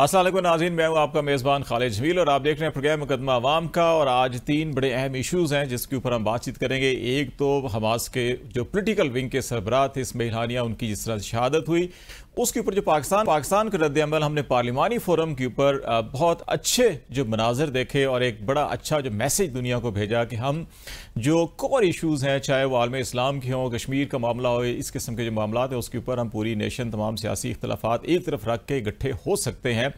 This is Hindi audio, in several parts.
असल नाजीन मैं हूँ आपका मेज़बान खालिद जमील और आप देख रहे हैं प्रोग्राम मुकदमा आवाम का और आज तीन बड़े अहम इशूज़ हैं जिसके ऊपर हम बातचीत करेंगे एक तो हमास के जो पोलिटिकल विंग के सरबरा थे इसमें हानिया उनकी जिस तरह शहादत हुई उसके ऊपर जो पाकिस्तान पाकिस्तान का अमल हमने पार्लिमानी फोरम के ऊपर बहुत अच्छे जो मनाजर देखे और एक बड़ा अच्छा जो मैसेज दुनिया को भेजा कि हम जो कोर इश्यूज़ हैं चाहे वो आलम इस्लाम के हों कश्मीर का मामला हो इस किस्म के जो मामला हैं उसके ऊपर हम पूरी नेशन तमाम सियासी इख्तलाफा एक तरफ रख के इकट्ठे हो सकते हैं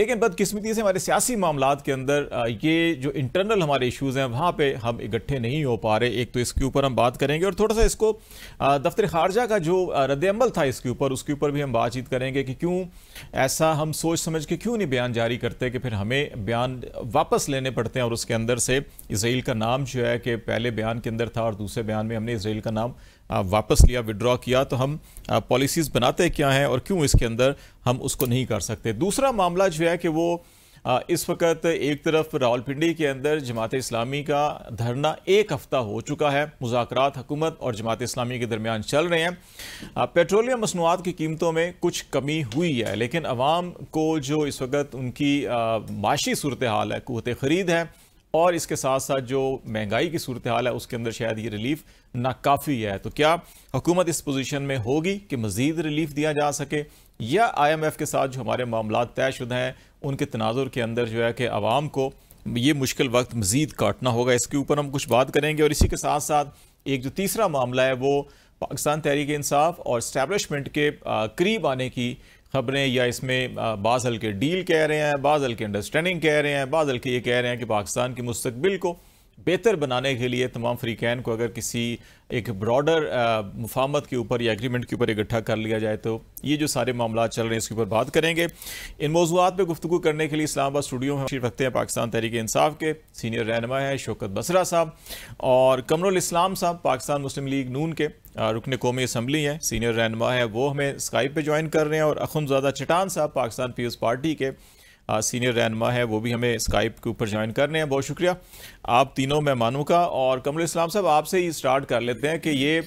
लेकिन बदकस्मती से हमारे सियासी मामला के अंदर ये जो इंटरनल हमारे इशूज़ हैं वहाँ पर हम इकट्ठे नहीं हो पा रहे एक तो इसके ऊपर हम बात करेंगे और थोड़ा सा इसको दफ्तर खारजा का जो अमल था इसके ऊपर उसके ऊपर भी हम बातचीत करेंगे कि क्यों ऐसा हम सोच समझ के क्यों नहीं बयान जारी करते कि फिर हमें बयान वापस लेने पड़ते हैं और उसके अंदर से इसराइल का नाम जो है कि पहले बयान के अंदर था और दूसरे बयान में हमने इसराइल का नाम वापस लिया विड्रॉ किया तो हम पॉलिसीज़ बनाते क्या हैं और क्यों इसके अंदर हम उसको नहीं कर सकते दूसरा मामला जो है कि वो इस वक्त एक तरफ रावलपिंडी के अंदर जमात इस्लामी का धरना एक हफ्ता हो चुका है मुजात हुकूमत और जमात इस्लामी के दरमियान चल रहे हैं पेट्रोलियम मसनूआत की कीमतों में कुछ कमी हुई है लेकिन अवाम को जो इस वक्त उनकी माशी सूरत हाल है कुत ख़रीद है और इसके साथ साथ जो महंगाई की सूरत हाल है उसके अंदर शायद ये रिलीफ नाकाफ़ी है तो क्या हुकूमत इस पोजीशन में होगी कि मज़ीद रिलीफ दिया जा सके या आई एम एफ़ के साथ जो हमारे मामला तयशुदा हैं उनके तनाजुर के अंदर जो है कि आवाम को ये मुश्किल वक्त मज़ीद काटना होगा इसके ऊपर हम कुछ बात करेंगे और इसी के साथ साथ एक जो तीसरा मामला है वो पाकिस्तान तहरीक इंसाफ और इस्टेबलिशमेंट के करीब आने की खबरें या इसमें बाज़ के डील कह रहे हैं बाज़ के अंडरस्टैंडिंग कह रहे हैं बाज़ के ये कह रहे हैं कि पाकिस्तान के मुस्तबिल को बेहतर बनाने के लिए तमाम फ्रीकैन को अगर किसी एक ब्रॉडर मुफामत के ऊपर या एग्रीमेंट के ऊपर इकट्ठा कर लिया जाए तो ये जो सारे मामला चल रहे हैं इसके ऊपर बात करेंगे इन मौजूद पर गुफ्तु करने के लिए इस्लामाबाद स्टूडियो में रखते हैं पाकिस्तान तहरीक इंसाफ के सीनियर रहनमा है शोकत बसरा साहब और कमरुल इस्लाम साहब पाकिस्तान मुस्लिम लीग नून के रुकन कौमी असम्बली हैं सीनियर रहनमा है वो हमें स्काइप पर ज्वाइन कर रहे हैं और अखुनजादा चटान साहब पाकिस्तान पीपल्स पार्टी के सीनियर रहनमा है वो भी हमें स्काइप के ऊपर ज्वाइन कर रहे हैं बहुत शुक्रिया आप तीनों मेहमानों का और कमल इस्लाम साहब आपसे ही स्टार्ट कर लेते हैं कि ये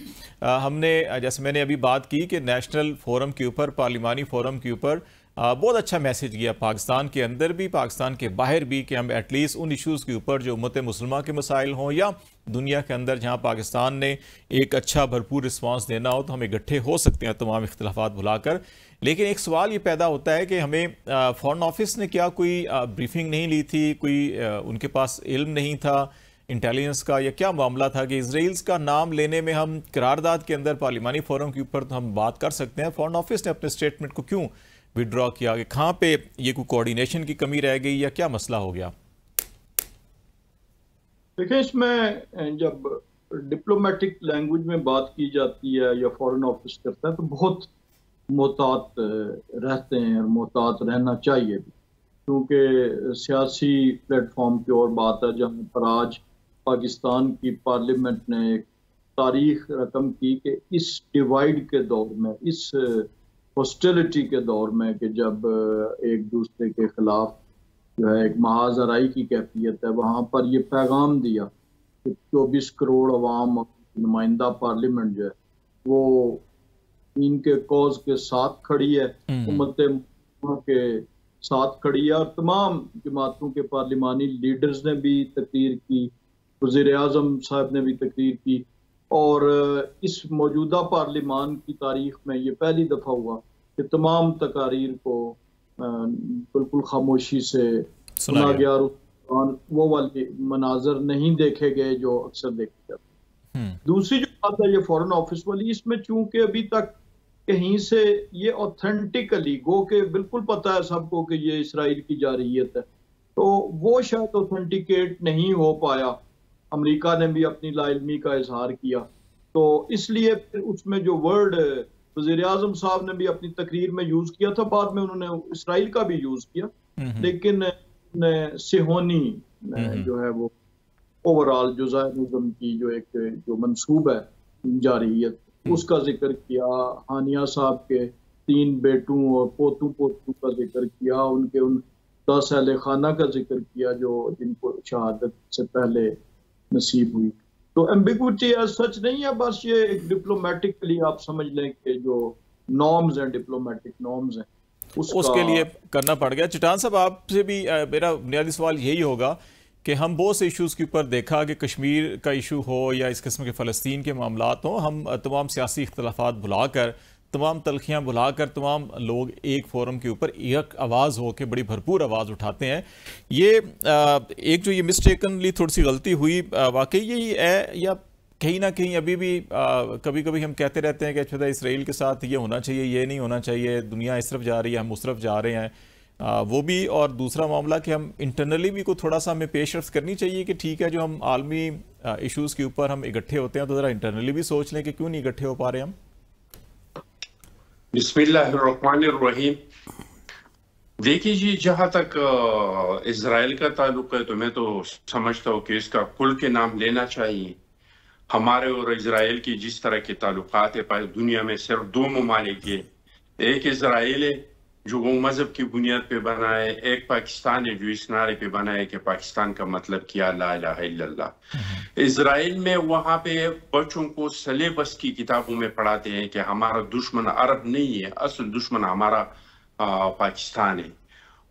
हमने जैसे मैंने अभी बात की कि नेशनल फोरम के ऊपर पार्लिमानी फोरम के ऊपर बहुत अच्छा मैसेज गया पाकिस्तान के अंदर भी पाकिस्तान के बाहर भी कि हम एटलीस्ट उन इश्यूज़ के ऊपर जो मत मुसलमा के मसाइल हों या दुनिया के अंदर जहाँ पाकिस्तान ने एक अच्छा भरपूर रिस्पांस देना हो तो हम इकट्ठे हो सकते हैं तमाम इख्तलाफात भुलाकर लेकिन एक सवाल ये पैदा होता है कि हमें फॉरेन ऑफिस ने क्या कोई ब्रीफिंग नहीं ली थी कोई उनके पास इल्म नहीं था इंटेलिजेंस का या क्या मामला था कि इसराइल्स का नाम लेने में हम करारदाद के अंदर पार्लिमानी फोरम के ऊपर तो हम बात कर सकते हैं फॉरन ऑफिस ने अपने स्टेटमेंट को क्यों विड्रॉ किया कि कहाँ पे ये कोई कोऑर्डिनेशन की कमी रह गई या क्या मसला हो गया देखिए इसमें जब डिप्लोमेटिक लैंग्वेज में बात की जाती है या फॉरेन ऑफिस करता है तो बहुत मोहतात रहते हैं और मोहतात रहना चाहिए भी क्योंकि सियासी प्लेटफॉर्म की और बात है जहाँ पर आज पाकिस्तान की पार्लियामेंट ने एक तारीख रकम की कि इस डिवाइड के दौर में इस हॉस्टेलिटी के दौर में कि जब एक दूसरे के खिलाफ जो है एक महाजराई की कैफियत है वहाँ पर ये पैगाम दिया कि चौबीस करोड़ अवाम नुमाइंदा पार्लियामेंट जो है वो के कॉज के साथ खड़ी है हुकूमत हम्म। के साथ खड़ी है और तमाम जमातों के पार्लिमानी लीडर्स ने भी तकरीर की वजीर अजम साहब ने भी तकरीर की और इस मौजूदा पार्लिमान की तारीख में ये पहली दफ़ा हुआ कि तमाम तकारीर को बिल्कुल खामोशी से सुना गया और वो वाले मनाजर नहीं देखे गए जो अक्सर देखे जाते हम्म। दूसरी जो बात है ये फॉरेन ऑफिस वाली इसमें चूंकि अभी तक कहीं से ये ऑथेंटिकली गो के बिल्कुल पता है सबको कि ये इसराइल की जारहीत है तो वो शायद ऑथेंटिकेट नहीं हो पाया अमेरिका ने भी अपनी लाइलमी का इजहार किया तो इसलिए फिर उसमें जो वर्ड वजीर अजम साहब ने भी अपनी तकरीर में यूज किया था बाद में उन्होंने इसराइल का भी यूज किया लेकिन सिहोनी जो है वो ओवरऑल जो जायनिज्म की जो एक जो मनसूब है जारहीत उसका जिक्र किया हानिया साहब के तीन बेटों और पोतू पोतू का जिक्र किया उनके उन दस अहल खाना का जिक्र किया जो जिनको शहादत से पहले नसीब हुई तो एम्बिगुटी सच नहीं है बस ये एक डिप्लोमेटिकली आप समझ लें कि जो नॉर्म्स हैं डिप्लोमेटिक नॉर्म्स हैं उसके लिए करना पड़ गया चिटान साहब आपसे भी मेरा बुनियादी सवाल यही होगा कि हम बहुत से इश्यूज़ के ऊपर देखा कि कश्मीर का इशू हो या इस किस्म के फ़लस्तीन के मामला हों हम तमाम सियासी अख्तलाफा भुला कर तमाम तलखियाँ बुलाकर तमाम लोग एक फोरम के ऊपर एक आवाज़ हो के बड़ी भरपूर आवाज़ उठाते हैं ये एक जो ये मिसटेकनली थोड़ी सी गलती हुई वाकई यही है या कहीं ना कहीं अभी भी आ, कभी कभी हम कहते रहते हैं कि अच्छा इसराइल के साथ ये होना चाहिए ये नहीं होना चाहिए दुनिया इस तरफ जा रही है हम उस तरफ जा रहे हैं आ, वो भी और दूसरा मामला कि हम इंटरनली भी को थोड़ा सा हमें पेश करनी चाहिए कि ठीक है जो हम आलमी इश्यूज़ के ऊपर हम इकट्ठे होते हैं तो ज़रा इंटरनली भी सोच लें कि क्यों नहीं इकट्ठे हो पा रहे हम बसमीम देखिए जी जहां तक इसराइल का ताल्लुक है तो मैं तो समझता हूँ कि इसका कुल के नाम लेना चाहिए हमारे और इसराइल की जिस तरह के ताल्लुक है दुनिया में सिर्फ दो ममालिक एक इसराइल है वो मज़हब की बुनियाद पर बनाए एक पाकिस्तान है जो इस नारे पे बनाए कि पाकिस्तान का मतलब किया ला ला इसराइल में वहां पे बच्चों को सलेबस की किताबों में पढ़ाते हैं कि हमारा दुश्मन अरब नहीं है असल दुश्मन हमारा आ, पाकिस्तान है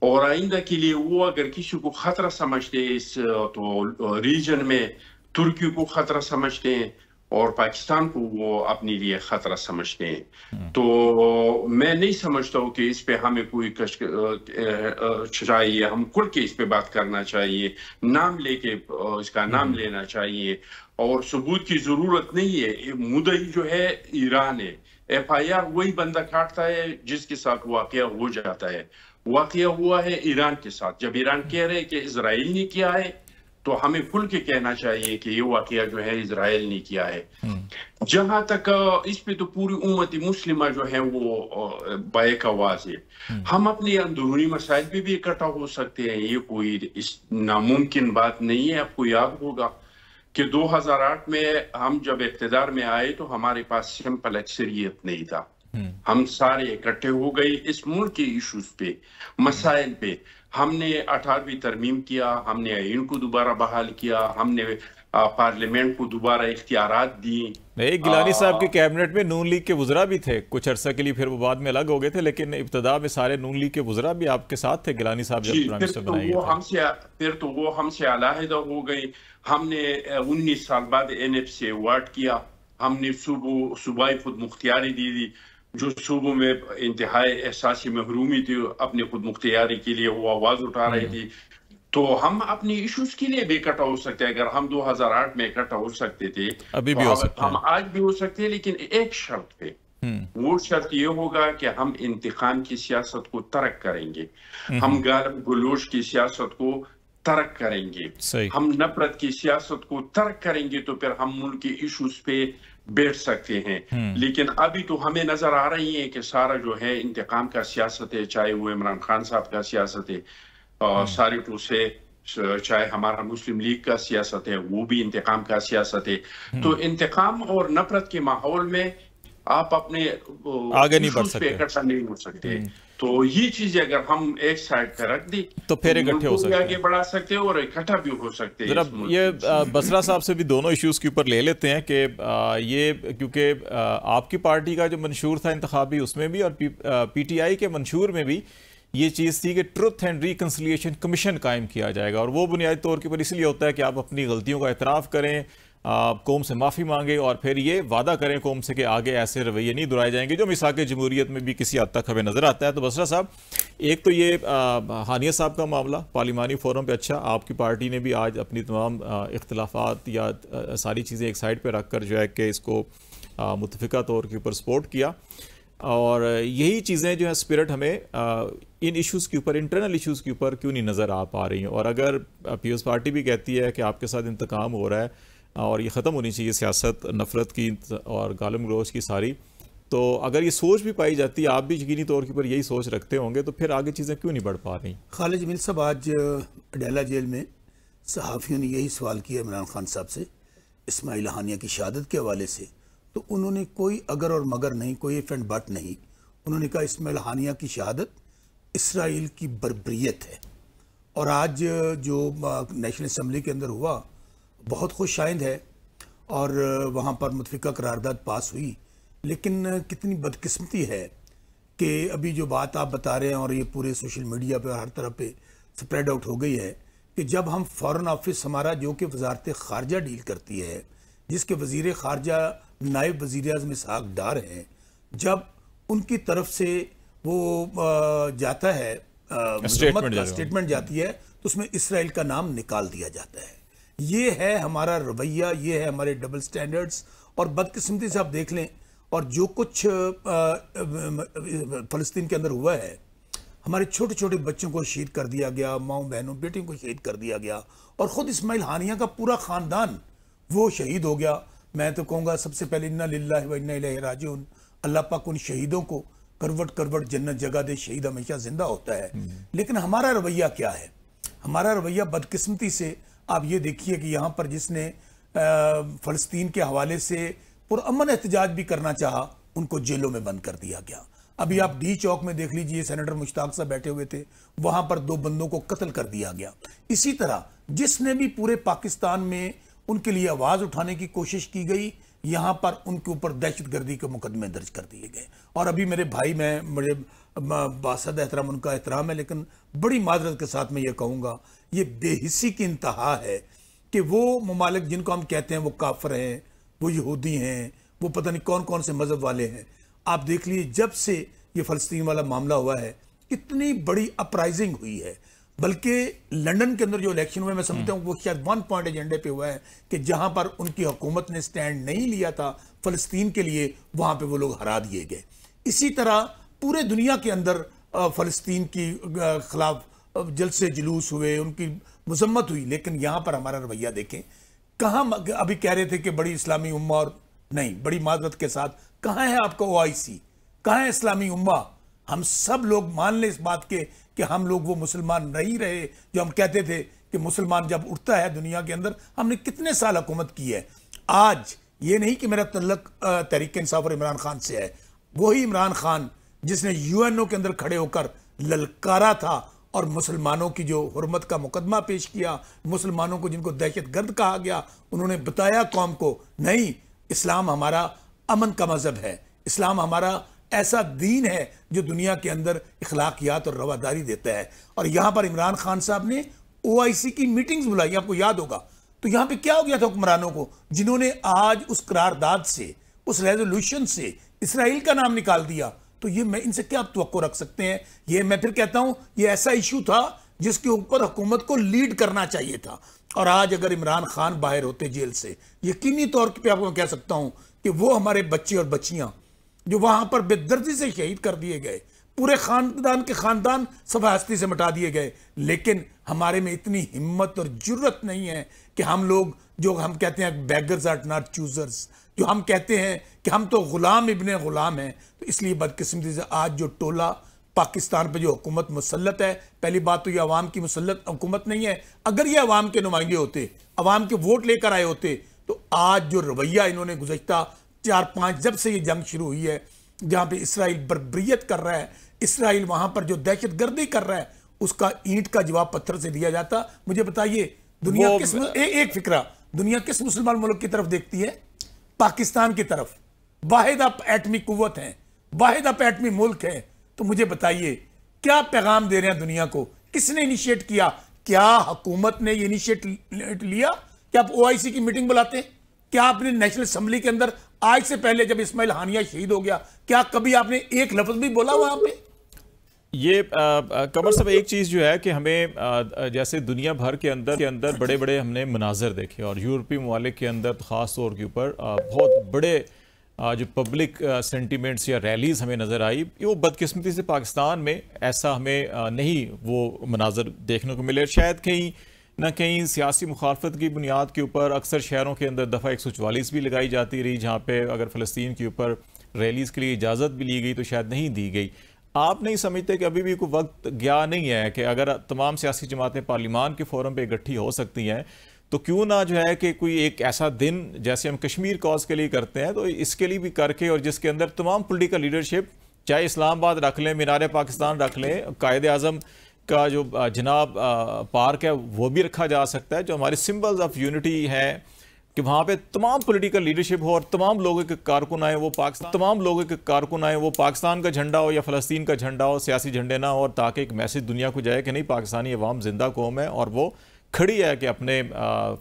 और आइंदा के लिए वो अगर किसी को खतरा समझते हैं इस तो रीजन में तुर्की को खतरा समझते हैं और पाकिस्तान को वो अपने लिए खतरा समझते हैं हम्म। तो मैं नहीं समझता हूँ कि इस पे हमें कोई कश चाहिए हम खुल के इस पे बात करना चाहिए नाम लेके इसका नाम हम्म। लेना चाहिए और सबूत की जरूरत नहीं है मुदई जो है ईरान है एफ आई आर वही बंदा काटता है जिसके साथ वाक़ हो जाता है वाक़ हुआ है ईरान के साथ जब ईरान कह रहे हैं कि इसराइल ने किया है तो हमें खुल के कहना चाहिए कि ये वाक़ जो है इसराइल ने किया है हम्म। जहां तक इस पे तो पूरी उम्मत मुस्लिम जो है वो बाइक आवाज है हम्म। हम अपने अंदरूनी मसाइल पे भी इकट्ठा हो सकते हैं ये कोई इस नामुमकिन बात नहीं है आपको याद होगा कि 2008 में हम जब इकतदार में आए तो हमारे पास सिंपल अक्सरियत नहीं था हम्म। हम सारे इकट्ठे हो गए इस मुल्क के इशूज पे मसाइल पे हमने अठारहवीं तरमीम किया हमने आइन को दोबारा बहाल किया हमने पार्लियामेंट को दोबारा इख्तियार दिए एक गिलानी साहब के कैबिनेट में नून लीग के वजरा भी थे कुछ अरसा के लिए फिर वो बाद में अलग हो गए थे लेकिन इब्तदा में सारे नून लीग के वजरा भी आपके साथ थे गिलानी साहब जब फिर तो वो हमसे फिर तो वो हमसे अलाहदा हो गई हमने उन्नीस साल बाद एन एफ से वार्ड किया हमने सुबह सुबह खुद मुख्तियारी दी दी जो सूबों में इंतहाई एहसासी महरूमी थी अपने खुद मुख्तियारी के लिए वो आवाज़ उठा रही हम्म। थी तो हम अपने इश्यूज के लिए भी इकट्ठा हो सकते हैं अगर हम 2008 में इकट्ठा हो सकते थे अभी भी तो हो सकते हम आज भी हो सकते हैं लेकिन एक शर्त पे हम्म। वो शर्त ये होगा कि हम इंतकाम की सियासत को तर्क करेंगे हम्म। हम गर्म गलोश की सियासत को तर्क करेंगे हम नफरत की सियासत को तर्क करेंगे तो फिर हम मुल्क के इशूज पे बैठ सकते हैं हम्म। लेकिन अभी तो हमें नजर आ रही है कि सारा जो है इंतकाम का सियासत है चाहे वो इमरान खान साहब का सियासत है और हम्म। सारे टू तो से चाहे हमारा मुस्लिम लीग का सियासत है वो भी इंतकाम का सियासत है हम्म। तो इंतकाम और नफरत के माहौल में आप अपने आगे नहीं बढ़ सकते इकट्ठा नहीं हो सकते तो ये चीज अगर हम एक साइड पे रख दी तो फिर तो इकट्ठे तो हो सकते आगे बढ़ा सकते हैं और इकट्ठा भी हो सकते हैं ये बसरा साहब से भी दोनों इश्यूज के ऊपर ले लेते हैं कि ये क्योंकि आपकी पार्टी का जो मंशूर था इंतबी उसमें भी और पी, पीटीआई के मंशूर में भी ये चीज़ थी कि ट्रुथ एंड रिकन्सलिएशन कमीशन कायम किया जाएगा और वो बुनियादी तौर के ऊपर इसलिए होता है कि आप अपनी गलतियों का एतराफ़ करें कौम से माफ़ी मांगे और फिर ये वादा करें कौम से कि आगे ऐसे रवैये नहीं दुराए जाएंगे जो मिसा के जमहूरीत में भी किसी हद तक हमें नज़र आता है तो बसरा साहब एक तो ये हानिया साहब का मामला पार्लिमानी फोरम पर अच्छा आपकी पार्टी ने भी आज अपनी तमाम इख्तलाफात या सारी चीज़ें एक साइड पर रख कर जो है कि इसको मुतफ़ा तौर के ऊपर सपोर्ट किया और यही चीज़ें जो है स्पिरट हमें इन इश्यूज़ के ऊपर इंटरनल इश्यूज़ के ऊपर क्यों नहीं नज़र आ पा रही हैं और अगर पीपल्स पार्टी भी कहती है कि आपके साथ इंतकाम हो रहा है और ये ख़त्म होनी चाहिए सियासत नफ़रत की और गालम गलोच की सारी तो अगर ये सोच भी पाई जाती है आप भी यकीनी तौर के ऊपर यही सोच रखते होंगे तो फिर आगे चीज़ें क्यों नहीं बढ़ पा रही खालिद मिल साहब आज अडेला जेल में सहाफ़ियों ने यही सवाल किया इमरान खान साहब से इसमाइल हानिया की शहादत के हवाले से तो उन्होंने कोई अगर और मगर नहीं कोई फ्रेंड बट नहीं उन्होंने कहा इसमाइल हानिया की शहादत इसराइल की बरबरीत है और आज जो नेशनल असम्बली के अंदर हुआ बहुत खुश शायद है और वहाँ पर मुतफ़ा करारदाद पास हुई लेकिन कितनी बदकस्मती है कि अभी जो बात आप बता रहे हैं और ये पूरे सोशल मीडिया पर हर तरफ पे स्प्रेड आउट हो गई है कि जब हम फॉरेन ऑफिस हमारा जो कि वजारत खारजा डील करती है जिसके वजीर खारजा नायब वजीर अजम साग डार हैं जब उनकी तरफ से वो जाता है स्टेटमेंट जाती है तो उसमें इसराइल का नाम निकाल दिया जाता है ये है हमारा रवैया ये है हमारे डबल स्टैंडर्ड्स और बदकिस्मती से आप देख लें और जो कुछ फ़लस्तीन के अंदर हुआ है हमारे छोटे छोटे बच्चों को शहीद कर दिया गया माओ बहनों बेटियों को शहीद कर दिया गया और ख़ुद इसमाइल हानिया का पूरा ख़ानदान वो शहीद हो गया मैं तो कहूँगा सबसे पहले इन्ना लाला व इन्ना राज अल्लाह पाक उन शहीदों को करवट करवट जन्नत जगह दे शहीद हमेशा ज़िंदा होता है हम्म। लेकिन हमारा रवैया क्या है हमारा रवैया बदकिस्मती से आप ये देखिए कि यहाँ पर जिसने फ़लस्तीन के हवाले से पुरान एहतजाज भी करना चाहा उनको जेलों में बंद कर दिया गया अभी आप डी चौक में देख लीजिए सेनेटर मुश्ताक साहब बैठे हुए थे वहां पर दो बंदों को कत्ल कर दिया गया इसी तरह जिसने भी पूरे पाकिस्तान में उनके लिए आवाज़ उठाने की कोशिश की गई यहाँ पर उनके ऊपर दहशत गर्दी के मुकदमे दर्ज कर दिए गए और अभी मेरे भाई मैं मुझे बासद एहतराम उनका एहतराम है लेकिन बड़ी माजरत के साथ मैं ये कहूँगा ये बेहिसी की इंतहा है कि वो ममालिक जिनको हम कहते हैं वो काफर हैं वो यहूदी हैं वो पता नहीं कौन कौन से मज़हब वाले हैं आप देख लीजिए जब से ये फ़लस्तीन वाला मामला हुआ है इतनी बड़ी अपराइजिंग हुई है बल्कि लंदन के अंदर जो इलेक्शन हुए मैं समझता हूँ वो शायद वन पॉइंट एजेंडे पे हुआ है कि जहां पर उनकी हुकूमत ने स्टैंड नहीं लिया था फ़लस्तीन के लिए वहां पे वो लोग हरा दिए गए इसी तरह पूरे दुनिया के अंदर फ़लस्तीन की खिलाफ जलसे जुलूस हुए उनकी मजम्मत हुई लेकिन यहाँ पर हमारा रवैया देखें कहाँ अभी कह रहे थे कि बड़ी इस्लामी उम्मा और नहीं बड़ी माजरत के साथ कहाँ है आपका ओ आई सी कहाँ है इस्लामी उम्मा हम सब लोग मान लें इस बात के कि हम लोग वो मुसलमान नहीं रहे जो हम कहते थे कि मुसलमान जब उठता है दुनिया के अंदर हमने कितने साल हुकूमत की है आज ये नहीं कि मेरा तल्लक तहरीक इंसाफ और इमरान खान से है वही इमरान खान जिसने यूएनओ के अंदर खड़े होकर ललकारा था और मुसलमानों की जो हरमत का मुकदमा पेश किया मुसलमानों को जिनको दहशत गर्द कहा गया उन्होंने बताया कौम को नहीं इस्लाम हमारा अमन का मज़हब है इस्लाम हमारा ऐसा दीन है जो दुनिया के अंदर इखलाकियात और रवादारी देता है और यहाँ पर इमरान खान साहब ने ओ आई सी की मीटिंग्स बुलाई आपको याद होगा तो यहाँ पे क्या हो गया था हुक्मरानों को जिन्होंने आज उस करारदाद से उस रेजोल्यूशन से इसराइल का नाम निकाल दिया तो ये मैं इनसे क्या तो रख सकते हैं ये मैं फिर कहता हूं ये ऐसा इशू था जिसके ऊपर हुकूमत को लीड करना चाहिए था और आज अगर इमरान खान बाहर होते जेल से यकीनी तौर पर आपको मैं कह सकता हूं कि वो हमारे बच्चे और बच्चियां जो वहां पर बेदर्जी से शहीद कर दिए गए पूरे खानदान के खानदान सब हस्ती से मिटा दिए गए लेकिन हमारे में इतनी हिम्मत और जरूरत नहीं है कि हम लोग जो हम कहते हैं बैगर्स आर नॉट चूजर्स जो हम कहते हैं कि हम तो ग़ुलाम इबन ग़ुलाम हैं तो इसलिए बदकस्मती से आज जो टोला पाकिस्तान पर जो हुकूमत मुसलत है पहली बात तो ये अवाम की मुसलत हुकूमत नहीं है अगर ये अवाम के नुमाइंदे होते अवाम के वोट लेकर आए होते तो आज जो रवैया इन्होंने गुजशत चार पाँच जब से ये जंग शुरू हुई है जहाँ पर इसराइल बरबरीत कर रहा है इसराइल वहाँ पर जो दहशत गर्दी कर रहा है उसका ईंट का जवाब पत्थर से दिया जाता मुझे बताइए दुनिया किस ए, एक फिक्रा दुनिया किस मुसलमान मुल्क की तरफ देखती है पाकिस्तान की तरफ वाहिद आप एटमी कुत हैं वाहिद आप एटमी मुल्क हैं तो मुझे बताइए क्या पैगाम दे रहे हैं दुनिया को किसने इनिशिएट किया क्या हुकूमत ने ये इनिशिएट लिया क्या आप ओआईसी की मीटिंग बुलाते हैं क्या आपने नेशनल असम्बली के अंदर आज से पहले जब इस्माइल हानिया शहीद हो गया क्या कभी आपने एक लफ्ज भी बोला वहां पर ये कमर सब एक चीज़ जो है कि हमें आ, जैसे दुनिया भर के अंदर के अंदर बड़े बड़े हमने मनाजर देखे और यूरोपीय ममालिक के अंदर ख़ास तौर के ऊपर बहुत बड़े आ, जो पब्लिक सेंटीमेंट्स या रैलीज़ हमें नज़र आई वो बदकिस्मती से पाकिस्तान में ऐसा हमें आ, नहीं वो मनाजर देखने को मिले शायद कहीं ना कहीं सियासी मुखालफत की बुनियाद के ऊपर अक्सर शहरों के अंदर दफ़ा एक भी लगाई जाती रही जहाँ पर अगर फ़लस्तीन के ऊपर रैलीज़ के लिए इजाज़त भी ली गई तो शायद नहीं दी गई आप नहीं समझते कि अभी भी कोई वक्त गया नहीं है कि अगर तमाम सियासी जमातें पार्लीमान के फोरम पर इकट्ठी हो सकती हैं तो क्यों ना जो है कि कोई एक ऐसा दिन जैसे हम कश्मीर कॉज के लिए करते हैं तो इसके लिए भी करके और जिसके अंदर तमाम पोलिटिकल लीडरशिप चाहे इस्लामाबाद रख लें मीनार पाकिस्तान रख लें कायद अजम का जो जनाब पार्क है वो भी रखा जा सकता है जो हमारे सिम्बल्स ऑफ यूनिटी हैं कि वहाँ पे तमाम पॉलिटिकल लीडरशिप हो और तमाम लोगों के कारकुन आए वो पाकिस्तान तमाम लोगों के कारकुन आए वो पाकिस्तान का झंडा हो या फ़लस्तीन का झंडा हो सियासी झंडे ना हो और ताकि एक मैसेज दुनिया को जाए कि नहीं पाकिस्तानी अवाम जिंदा कौम है और वो खड़ी है कि अपने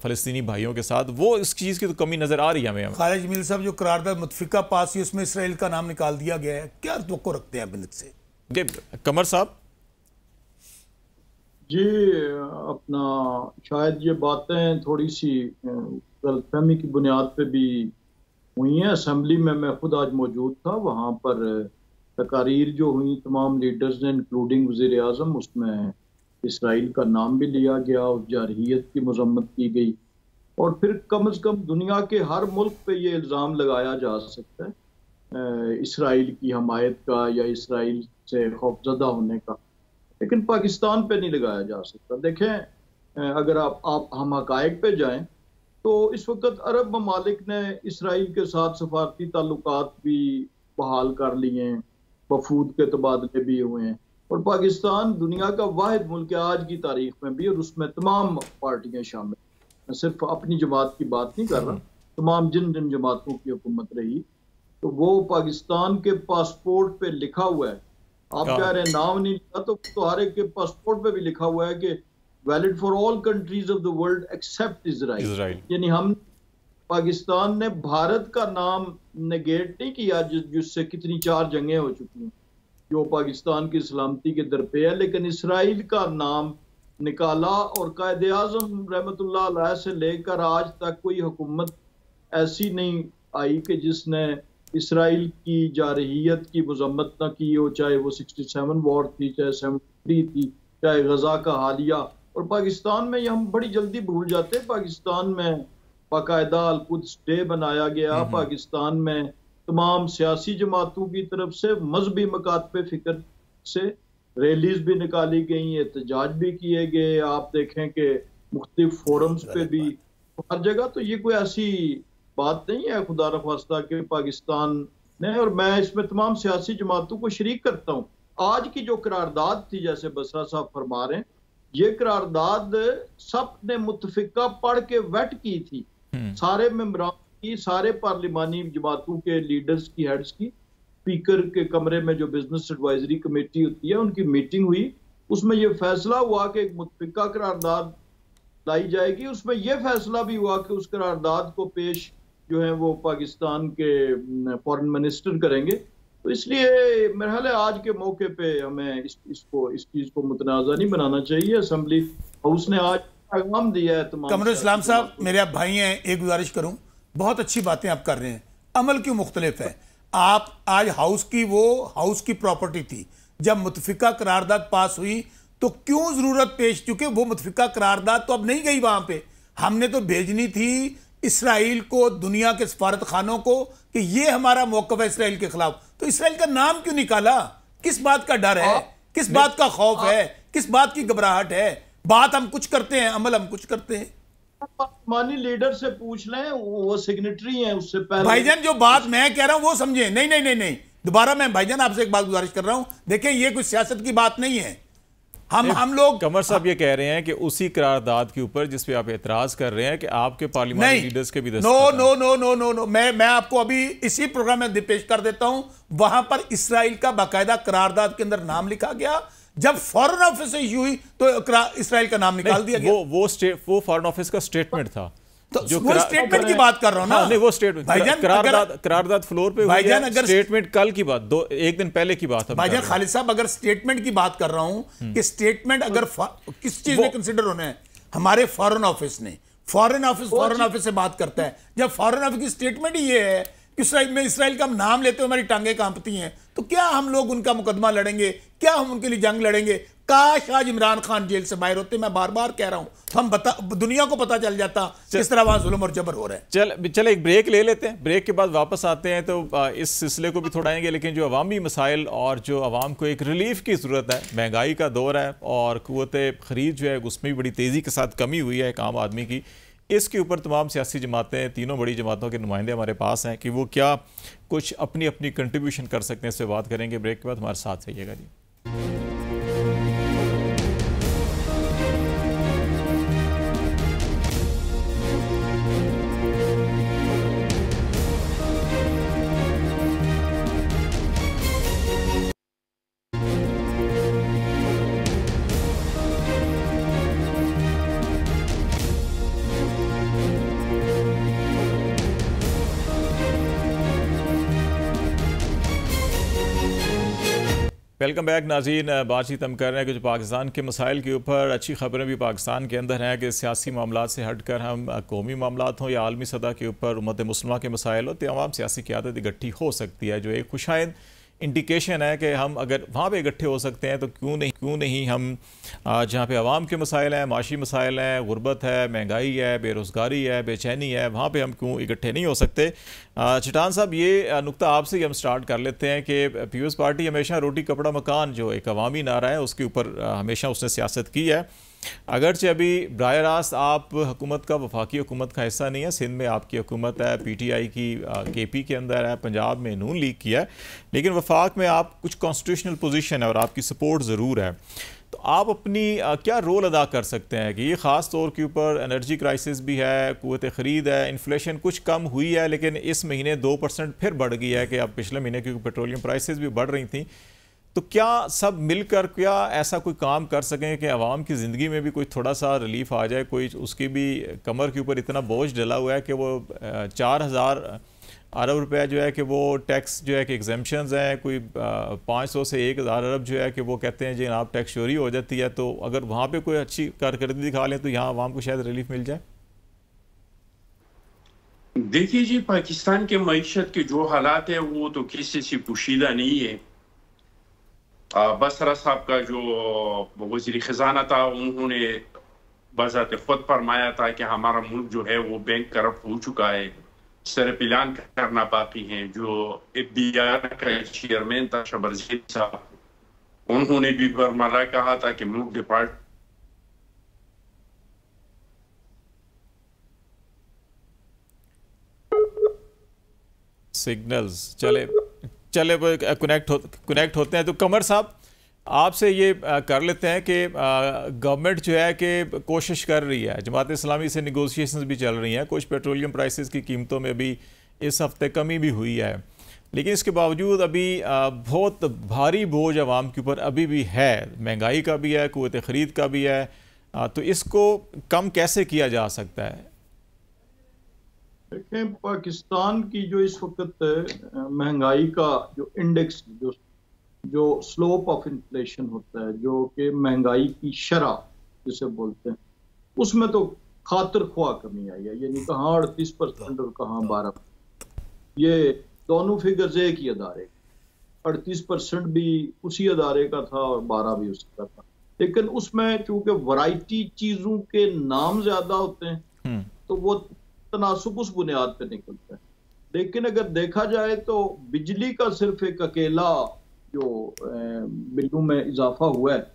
फ़लस्तनी भाइयों के साथ वो इस चीज़ की तो कमी नज़र आ रही है हमें खारिज मिल साहब जो करारदा मुतफिका पास हुई उसमें इसराइल का नाम निकाल दिया गया है क्या तो रखते हैं बिंद से कमर साहब ये अपना शायद ये बातें थोड़ी सी गलतफहमी की बुनियाद पे भी हुई हैं असम्बली में मैं खुद आज मौजूद था वहाँ पर तकारीर जो हुई तमाम लीडर्स ने इंक्लूडिंग वजीर अजम उसमें इसराइल का नाम भी लिया गया उस जारहीत की मजम्मत की गई और फिर कम अज़ कम दुनिया के हर मुल्क पे ये इल्ज़ाम लगाया जा सकता है इसराइल की हमायत का या इसराइल से खौफजदा होने का लेकिन पाकिस्तान पे नहीं लगाया जा सकता देखें अगर आप आप हम हक पे जाएं तो इस वक्त अरब ममालिक ने इसराइल के साथ सफारती ताल्लुक भी बहाल कर लिए हैं वफूद के तबादले भी हुए हैं और पाकिस्तान दुनिया का वाद मुल्क है आज की तारीख में भी और उसमें तमाम पार्टियाँ शामिल मैं सिर्फ अपनी जमात की बात नहीं कर रहा तमाम जिन जिन जमातों की हुकूमत रही तो वो पाकिस्तान के पासपोर्ट पे लिखा हुआ है आप हाँ। कह रहे हैं नाम नहीं लिखा तो, तो हर एक के पासपोर्ट पे भी लिखा हुआ है कि valid for all countries of the world except Israel यानी हम पाकिस्तान ने भारत का नाम नेगेट नहीं किया जिससे कितनी चार जंगें हो चुकी हैं जो पाकिस्तान की सलामती के दर पे है लेकिन इसराइल का नाम निकाला और कायद अजम रहमत से लेकर आज तक कोई हुकूमत ऐसी नहीं आई कि जिसने इसराइल की जारहीत की मजम्मत ना की हो चाहे वो सिक्सटी सेवन वॉर थी चाहे सेवेंटी थी चाहे गजा का हालिया और पाकिस्तान में ये हम बड़ी जल्दी भूल जाते पाकिस्तान में बाकायदा अलकुद डे बनाया गया पाकिस्तान में तमाम सियासी जमातों की तरफ से मजहबी मकात पे फिक्र से रैलीज भी निकाली गई एहतजाज भी किए गए आप देखें कि मुख्तफ फोरम्स पे भी हर जगह तो ये कोई ऐसी बात नहीं है खुदा रखास्ता के पाकिस्तान ने और मैं इसमें तमाम सियासी जमातों को शरीक करता हूँ आज की जो करारदाद थी जैसे बसरा साहब फरमा रहे हैं ये करारदाद सब ने मुतफिका पढ़ के वेट की थी हम्म। सारे मेम्बरान की सारे पार्लिमानी जमातों के लीडर्स की हेड्स की स्पीकर के कमरे में जो बिजनेस एडवाइजरी कमेटी होती है उनकी मीटिंग हुई उसमें यह फैसला हुआ कि एक मुतफिका करारदाद लाई जाएगी उसमें यह फैसला भी हुआ कि उस करारदाद को पेश जो है वो पाकिस्तान के फॉरेन मिनिस्टर करेंगे तो इसलिए मेरे ख्याल आज के मौके पे हमें इस इसको इस चीज़ को मुतनाज़ा नहीं बनाना चाहिए असम्बली हाउस ने आज पैगाम दिया है तमाम कमर इस्लाम साहब मेरे आप भाई हैं एक गुजारिश करूँ बहुत अच्छी बातें आप कर रहे हैं अमल क्यों मुख्तलिफ है आप आज हाउस की वो हाउस की प्रॉपर्टी थी जब मुतफिका करारदाद पास हुई तो क्यों ज़रूरत पेश चुके वो मुतफिका करारदाद तो अब नहीं गई वहाँ पर हमने तो भेजनी थी इसराइल को दुनिया के सफारत खानों को कि ये हमारा मौकफ है इसराइल के खिलाफ तो इसराइल का नाम क्यों निकाला किस बात का डर है किस बात का खौफ है किस बात की घबराहट है बात हम कुछ करते हैं अमल हम कुछ करते हैं मानी लीडर से पूछ लें वो सिग्नेटरी हैं उससे पहले भाईजान जो बात मैं कह रहा हूं वो समझे नहीं नहीं नहीं नहीं दोबारा मैं भाईजान आपसे एक बात गुजारिश कर रहा हूं देखें ये कुछ सियासत की बात नहीं है हम हम लोग कमर साहब ये कह रहे हैं कि उसी करारदाद के ऊपर जिस पे आप एतराज कर रहे हैं कि आपके पार्लियामेंट लीडर्स के भी no no no no no no मैं मैं आपको अभी इसी प्रोग्राम में पेश कर देता हूं वहां पर इसराइल का बाकायदा करारदाद के अंदर नाम लिखा गया जब फॉरेन ऑफिस से हुई तो इसराइल का नाम निकाल दिया गया वो वो वो फॉरन ऑफिस का स्टेटमेंट था तो जो वो स्टेटमेंट की बात कर रहा हूँ हाँ, ना हाँ, नहीं वो स्टेटमेंट करारदाद करारदाद फ्लोर पे भाईजान अगर स्टेटमेंट कल की बात दो एक दिन पहले की बात है भाईजान खालिद साहब अगर स्टेटमेंट की बात कर रहा हूँ हम्म। कि स्टेटमेंट अगर किस चीज में कंसिडर होना है हमारे फॉरेन ऑफिस ने फॉरेन ऑफिस फॉरेन ऑफिस से बात करता है जब फॉरेन ऑफिस की स्टेटमेंट ही ये है इसराइल में इसराइल का हम नाम लेते हुए हमारी टांगे कांपती हैं तो क्या हम लोग उनका मुकदमा लड़ेंगे क्या हम उनके लिए जंग लड़ेंगे काश आज इमरान खान जेल से बाहर होते मैं बार बार कह रहा हूँ तो हम बता दुनिया को पता चल जाता किस तरह वहाँ जुलम और जबर हो रहे हैं चल चल एक ब्रेक ले लेते हैं ब्रेक के बाद वापस आते हैं तो इस सिलसिले को भी थोड़ाएंगे लेकिन जो अवामी मसाइल और जो आवाम को एक रिलीफ की ज़रूरत है महंगाई का दौर है और कुत खरीद जो है उसमें भी बड़ी तेज़ी के साथ कमी हुई है एक आम आदमी की इसके ऊपर तमाम सियासी जमातें तीनों बड़ी जमातों के नुमाइंदे हमारे पास हैं कि वो क्या कुछ अपनी अपनी कंट्रीब्यूशन कर सकते हैं इससे बात करेंगे ब्रेक के बाद हमारे साथ रहिएगा जी वेलकम बैक नाजीन बातचीत हम कर रहे हैं कि जो पाकिस्तान के मसाइल के ऊपर अच्छी खबरें भी पाकिस्तान के अंदर हैं कि सियासी मामला से हट कर हम कौमी मामला हों या आलमी सतह के ऊपर उमत मुसलमा के मसाइल हो तो तमाम सियासी क्यादत इकट्ठी हो सकती है जो एक खुशाइंद इंडिकेशन है कि हम अगर वहाँ पे इकट्ठे हो सकते हैं तो क्यों नहीं क्यों नहीं हम जहाँ पे आवाम के मसाइल हैं माशी मसाइल हैं गुर्बत है महंगाई है बेरोज़गारी है बेचैनी है वहाँ पे हम क्यों इकट्ठे नहीं हो सकते चटान साहब ये नुकता आपसे ही हम स्टार्ट कर लेते हैं कि पीपल्स पार्टी हमेशा रोटी कपड़ा मकान जो एक अवामी नारा है उसके ऊपर हमेशा उसने सियासत की है अगरचे अभी बर रास्त आप हुकूमत का वफाकी हुकूमत का हिस्सा नहीं है सिंध में आपकी हुकूमत है पी टी आई की के पी के अंदर है पंजाब में नून लीग की है लेकिन वफाक में आप कुछ कॉन्स्टिट्यूशनल पोजीशन है और आपकी सपोर्ट ज़रूर है तो आप अपनी क्या रोल अदा कर सकते हैं कि ये ख़ास तौर के ऊपर एनर्जी क्राइसिस भी है कुत ख़रीद है इन्फ्लेशन कुछ कम हुई है लेकिन इस महीने दो परसेंट फिर बढ़ गई है कि अब पिछले महीने क्योंकि पेट्रोलियम प्राइसिस भी बढ़ रही थी तो क्या सब मिलकर क्या ऐसा कोई काम कर सकें कि आवाम की ज़िंदगी में भी कोई थोड़ा सा रिलीफ आ जाए कोई उसकी भी कमर के ऊपर इतना बोझ डला हुआ है कि वो चार हज़ार अरब रुपये जो है कि वो टैक्स जो है कि एग्जामेशन हैं कोई पाँच सौ से एक हज़ार अरब जो है कि वो कहते हैं जी आप टैक्स चोरी हो जाती है तो अगर वहाँ पर कोई अच्छी कारकर्दगी दिखा लें तो यहाँ आवाम को शायद रिलीफ मिल जाए देखिए जी पाकिस्तान के मीशत के जो हालात है वो तो किसी से पोशीदा नहीं है बसरा साहब का जो वजी ख़जाना था उन्होंने बजात खुद फरमाया था कि हमारा मुल्क जो है वो बैंक करप्ट हो चुका है सर पिलान करना बाकी है जो एफ बी आर का चेयरमैन था शबरजीत साहब उन्होंने भी बरमला कहा था कि मुल्क डिपार्ट सिग्नल्स चले चले कनेक्ट हो कनेक्ट होते हैं तो कमर साहब आपसे ये कर लेते हैं कि गवर्नमेंट जो है कि कोशिश कर रही है जमात इस्लामी से निगोशिएशंस भी चल रही हैं कुछ पेट्रोलियम प्राइसेस की कीमतों में भी इस हफ्ते कमी भी हुई है लेकिन इसके बावजूद अभी बहुत भारी बोझ आवाम के ऊपर अभी भी है महंगाई का भी है कुत ख़रीद का भी है तो इसको कम कैसे किया जा सकता है देखें पाकिस्तान की जो इस वक्त महंगाई का जो इंडेक्स जो जो स्लोप ऑफ इन्फ्लेशन होता है जो कि महंगाई की शरा जिसे बोलते हैं उसमें तो खातर ख्वा कमी आई है यानी कहाँ अड़तीस परसेंट और कहाँ बारह ये दोनों फिगर्स एक ही अदारे अड़तीस परसेंट भी उसी अदारे का था और बारह भी उसी का था लेकिन उसमें चूंकि वराइटी चीज़ों के नाम ज़्यादा होते हैं हम्म। तो वो तनासुब उस बुनियाद पर निकलता है लेकिन अगर देखा जाए तो बिजली का सिर्फ एक अकेला जो बिलों में इजाफा हुआ है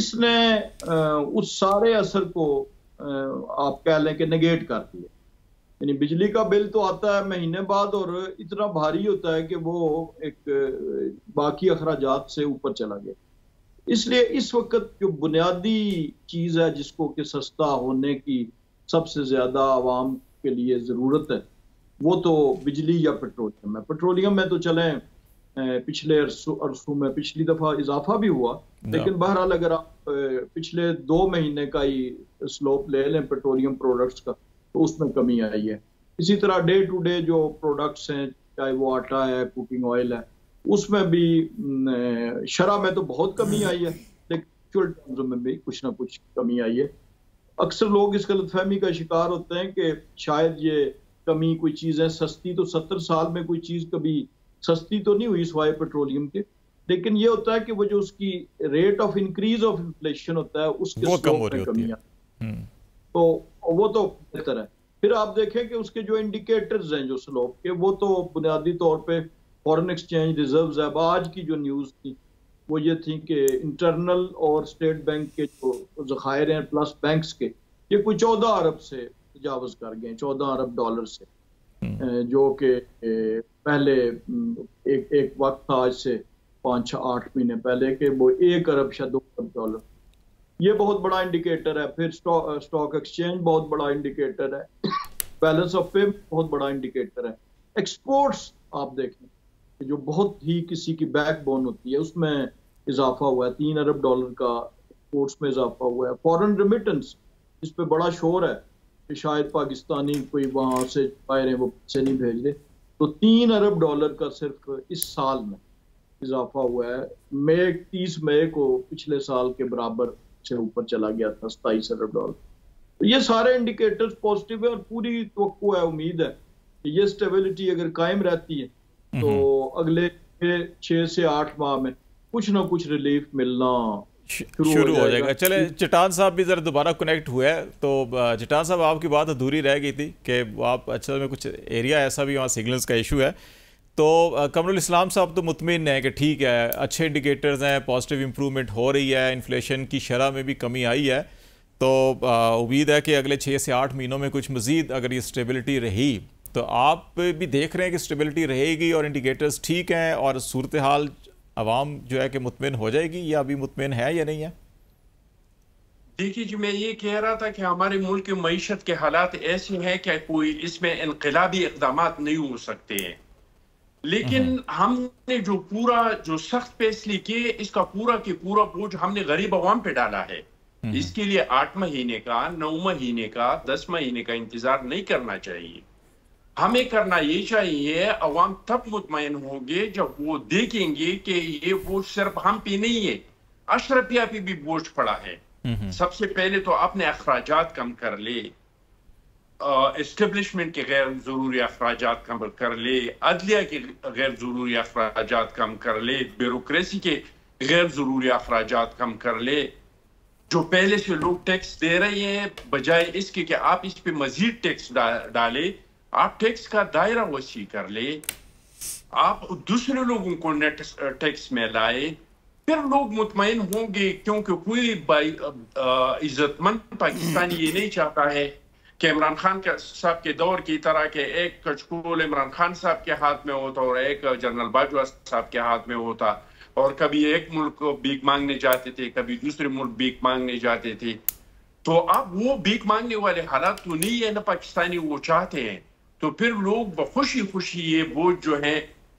इसने उस सारे असर को आप कह लें कि नेगेट कर दिया यानी बिजली का बिल तो आता है महीने बाद और इतना भारी होता है कि वो एक बाकी अखराज से ऊपर चला गया इसलिए इस वक्त जो बुनियादी चीज़ है जिसको कि सस्ता होने की सबसे ज़्यादा आवाम के लिए ज़रूरत है वो तो बिजली या पेट्रोलियम है पेट्रोलियम में तो चलें पिछले अरसों अरसों में पिछली दफ़ा इजाफा भी हुआ लेकिन बहरहाल अगर आप पिछले दो महीने का ही स्लोप ले लें पेट्रोलियम प्रोडक्ट्स का तो उसमें कमी आई है इसी तरह डे टू डे जो प्रोडक्ट्स हैं चाहे वो आटा है कुकिंग ऑयल है उसमें भी शराब में तो बहुत कमी आई है लेकिन में भी कुछ ना कुछ कमी आई है अक्सर लोग इस गलतफहमी का शिकार होते हैं कि शायद ये कमी कोई चीज़ें सस्ती तो सत्तर साल में कोई चीज़ कभी सस्ती तो नहीं हुई सवाए पेट्रोलियम के लेकिन ये होता है कि वो जो उसकी rate of increase of inflation होता है उसके कम हो रही होती है हम्म। तो वो तो बेहतर है फिर आप देखें कि उसके जो इंडिकेटर्स हैं जो स्लोप के वो तो बुनियादी तौर पे फॉरेन एक्सचेंज रिजर्व्स है आज की जो न्यूज़ थी वो ये थी कि इंटरनल और स्टेट बैंक के जो जखायर हैं प्लस बैंक्स के ये कोई चौदह अरब से तजावज़ कर गए चौदह अरब डॉलर से हम्म। जो कि पहले एक एक वक्त था आज से पाँच छः आठ महीने पहले के वो एक अरब या दो अरब डॉलर ये बहुत बड़ा इंडिकेटर है फिर स्टॉक एक्सचेंज बहुत बड़ा इंडिकेटर है बैलेंस ऑफ पे बहुत बड़ा इंडिकेटर है एक्सपोर्ट्स आप देखें जो बहुत ही किसी की बैकबोन होती है उसमें इजाफा हुआ है तीन अरब डॉलर का एक्सपोर्ट्स में इजाफा हुआ है फॉरेन रिमिटेंस इस पर बड़ा शोर है कि शायद पाकिस्तानी कोई वहाँ से रहे वो पैसे नहीं भेज दे तो तीन अरब डॉलर का सिर्फ इस साल में इजाफा हुआ है मई तीस मई को पिछले साल के बराबर से ऊपर चला गया था सताईस अरब डॉलर तो ये सारे इंडिकेटर्स पॉजिटिव है और पूरी तो है उम्मीद है कि ये स्टेबिलिटी अगर कायम रहती है तो अगले छह से आठ माह में कुछ ना कुछ रिलीफ मिलना शुरू हो जाएगा चले चटान साहब भी ज़रा दोबारा कनेक्ट हुआ है तो चटान साहब आपकी बात तो अधूरी रह गई थी कि आप अच्छा में कुछ एरिया ऐसा भी वहाँ सिग्नल्स का इशू है तो कमरुल इस्लाम साहब तो मुतमिन है कि ठीक है अच्छे इंडिकेटर्स हैं पॉजिटिव इम्प्रूवमेंट हो रही है इन्फ्लेशन की शरह में भी कमी आई है तो उम्मीद है कि अगले छः से आठ महीनों में कुछ मज़ीद अगर ये स्टेबिलिटी रही तो आप भी देख रहे हैं कि स्टेबिलिटी रहेगी और इंडिकेटर्स ठीक हैं और सूरत हाल आवाम जो है कि मुतमिन हो जाएगी या अभी मुतमिन है या नहीं है देखिए जी मैं ये कह रहा था कि हमारे मुल्क की मीशत के हालात ऐसे हैं कि कोई इसमें इनकलाबी इकदाम नहीं हो सकते हैं लेकिन हम्म। हमने जो पूरा जो सख्त फैसले किए इसका पूरा के पूरा बोझ हमने गरीब आवाम पे डाला है हम्म। इसके लिए आठ महीने का नौ महीने का दस महीने का इंतजार नहीं करना चाहिए हमें करना ये चाहिए अवाम तब मुतमिन होंगे जब वो देखेंगे कि ये बोझ सिर्फ हम पे नहीं है अशरफिया पे भी बोझ पड़ा है सबसे पहले तो अपने अखराज कम कर ले इस्टबलिशमेंट के गैर ज़रूरी अखराज कम कर ले अदलिया के गैर ज़रूरी अखराज कम कर ले ब्यूरोसी के गैर ज़रूरी अखराज कम कर ले जो पहले से लोग टैक्स दे रहे हैं बजाय इसके कि आप इस पर मज़ीद टैक्स डा, डालें आप टैक्स का दायरा वसी कर ले आप दूसरे लोगों को नेट टैक्स में लाए फिर लोग मुतमिन होंगे क्योंकि कोई इज्जतमंद पाकिस्तानी ये नहीं चाहता है कि इमरान खान के साहब के दौर की तरह के एक कचकोल इमरान खान साहब के हाथ में होता और एक जनरल बाजवा साहब के हाथ में होता और कभी एक मुल्क को मांगने जाते थे कभी दूसरे मुल्क बीक मांगने जाते थे तो अब वो बीक मांगने वाले हालात तो नहीं है ना पाकिस्तानी वो चाहते हैं तो फिर लोग खुशी खुशी ये बोझ जो है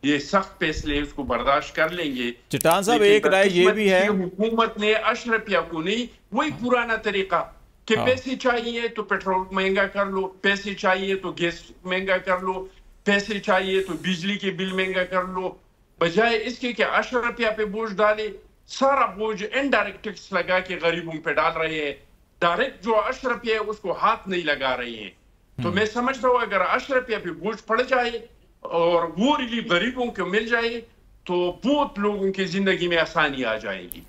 ये सख्त फैसले उसको बर्दाश्त कर लेंगे चटान साहब एक राय ये भी है हुकूमत ने अशरफिया को नहीं वही पुराना तरीका कि हाँ। पैसे चाहिए तो पेट्रोल महंगा कर लो पैसे चाहिए तो गैस महंगा कर लो पैसे चाहिए तो बिजली के बिल महंगा कर लो बजाय इसके कि अशरफिया पे बोझ डाले सारा बोझ इनडायरेक्ट टैक्स लगा के गरीबों पर डाल रहे हैं डायरेक्ट जो अशरफिया है उसको हाथ नहीं लगा रहे हैं तो मैं समझता हूँ अगर अशर रुपया भी बोझ पड़ जाए और वो रिलीफ गरीबों को मिल जाए तो बहुत लोगों की जिंदगी में आसानी आ जाएगी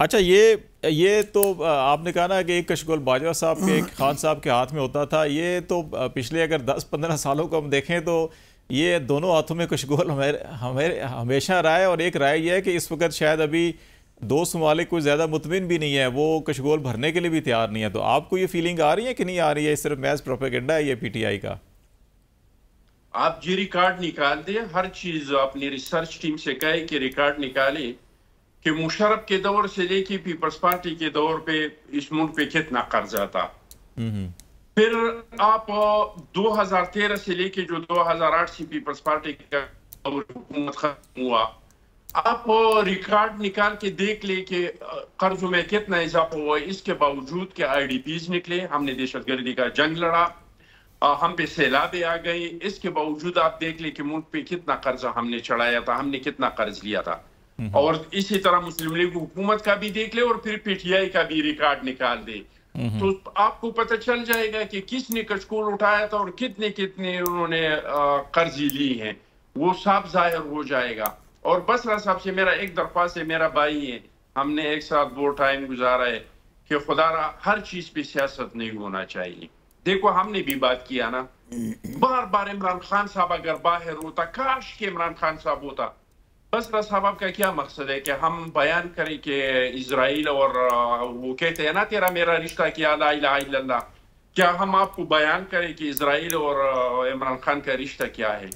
अच्छा ये ये तो आपने कहा ना कि एक कशगोल बाजवा साहब के एक खान साहब के हाथ में होता था ये तो पिछले अगर 10-15 सालों को हम देखें तो ये दोनों हाथों में कशगोल हमारे हमेशा रहा है और एक राय यह है कि इस वक्त शायद अभी दोस्त ममालिक कोई ज़्यादा मुतमिन भी नहीं है वो कशगोल भरने के लिए भी तैयार नहीं है तो आपको ये फीलिंग आ रही है कि नहीं आ रही है सिर्फ मैज प्रोपेगेंडा है ये पी टी आई का आप जी रिकॉर्ड निकाल दें हर चीज अपनी रिसर्च टीम से कहे कि रिकॉर्ड निकाले कि मुशरफ के दौर से लेके पीपल्स पार्टी के दौर पे इस मुल्क पे कितना कर्जा था हम्म, हम्म। फिर आप 2013 से लेके जो 2008 से पीपल्स पार्टी का हुआ आप रिकॉर्ड निकाल के देख ले कि कर्ज में कितना इजाफा हुआ इसके बावजूद के आईडीपीज निकले हमने दहशतगर्दी का जंग लड़ा हम पे सैलाबे आ गए इसके बावजूद आप देख ले कि मुल्क पे कितना कर्जा हमने चढ़ाया था हमने कितना कर्ज लिया था हम्म। और इसी तरह मुस्लिम लीग हुकूमत का भी देख ले और फिर पीटीआई का भी रिकॉर्ड निकाल दे हम्म। तो आपको पता चल जाएगा कि किसने कचकोल उठाया था और कितने कितने उन्होंने कर्जी ली है वो साफ जाहिर हो जाएगा और बसरा साहब से मेरा एक दरख्वास्त है मेरा भाई है हमने एक साथ वो टाइम गुजारा है कि खुदा हर चीज पे सियासत नहीं होना चाहिए देखो हमने भी बात किया ना बार बार इमरान खान साहब अगर बाहर होता काश के इमरान खान साहब होता बसरा साहब का क्या मकसद है कि हम बयान करें कि इसराइल और वो कहते हैं ना तेरा मेरा रिश्ता किया ला क्या हम आपको बयान करें कि इसराइल और इमरान खान का रिश्ता क्या है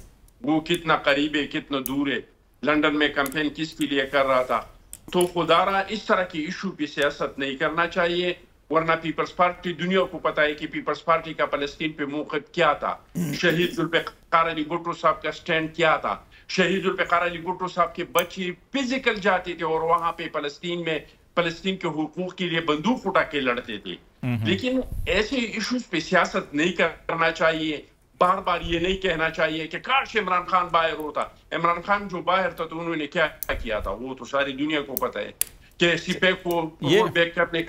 वो कितना करीब है कितना दूर है लंदन में कैंपेन किसके लिए कर रहा था तो खुदारा इस तरह की इशू हम्म, हम्म। पे सियासत नहीं करना चाहिए वरना पीपल्स पार्टी दुनिया को पता है कि पीपल्स पार्टी का फलस्तीन पे मौक क्या था शहीद जुल्फ़ार अली भुट्टो साहब का स्टैंड क्या था शहीद जुल्फ़ार अली भुट्टो साहब के बच्चे फिजिकल जाते थे और वहां पे फलस्तीन में फलस्तीन के हकूक के लिए बंदूक उठा के लड़ते थे लेकिन ऐसे इशूज पे सियासत नहीं करना चाहिए बार बार ये नहीं कहना चाहिए कि काश इमरान खान बाहर होता इमरान खान जो बाहर था तो उन्होंने क्या किया था वो तो सारी दुनिया को पता है आखिरी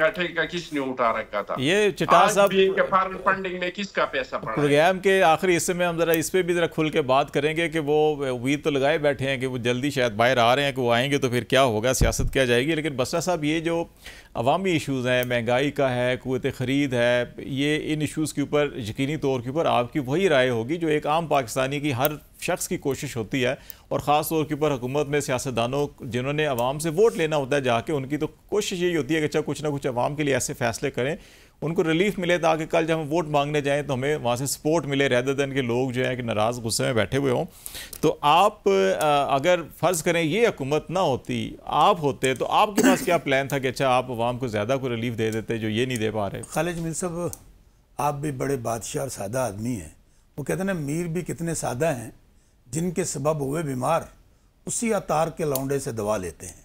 हिस्से में हम जरा इस पे भी जरा खुल के बात करेंगे कि वो उम्मीद तो लगाए बैठे हैं कि वो जल्दी शायद बाहर आ रहे हैं कि वो आएंगे तो फिर क्या होगा सियासत क्या जाएगी लेकिन बसरा साहब ये जो अवामी इशूज़ हैं महंगाई का है कुत ख़रीद है ये इन इशूज़ के ऊपर यकीनी तौर के ऊपर आपकी वही राय होगी जो एक आम पाकिस्तानी की हर शख्स की कोशिश होती है और ख़ास तौर के ऊपर हुकूमत में सियासतदानों जिन्होंने आवाम से वोट लेना होता है जाके उनकी तो कोशिश यही होती है कि अच्छा कुछ ना कुछ आवाम के लिए ऐसे फ़ैसले करें उनको रिलीफ मिले ताकि कल जब हम वोट मांगने जाएँ तो हमें वहाँ से सपोर्ट मिले रहते दिन के लोग जो है कि नाराज़ गुस्से में बैठे हुए हों तो आप अगर फ़र्ज़ करें ये हुकूमत ना होती आप होते तो आपके पास क्या प्लान था कि अच्छा आप आवाम को ज़्यादा कोई रिलीफ दे देते जो ये नहीं दे पा रहे खालिज मिल साहब आप भी बड़े बादशाह और सादा आदमी हैं वो कहते हैं ना मीर भी कितने सादा हैं जिनके सबब हुए बीमार उसी अतार के लौंडे से दवा लेते हैं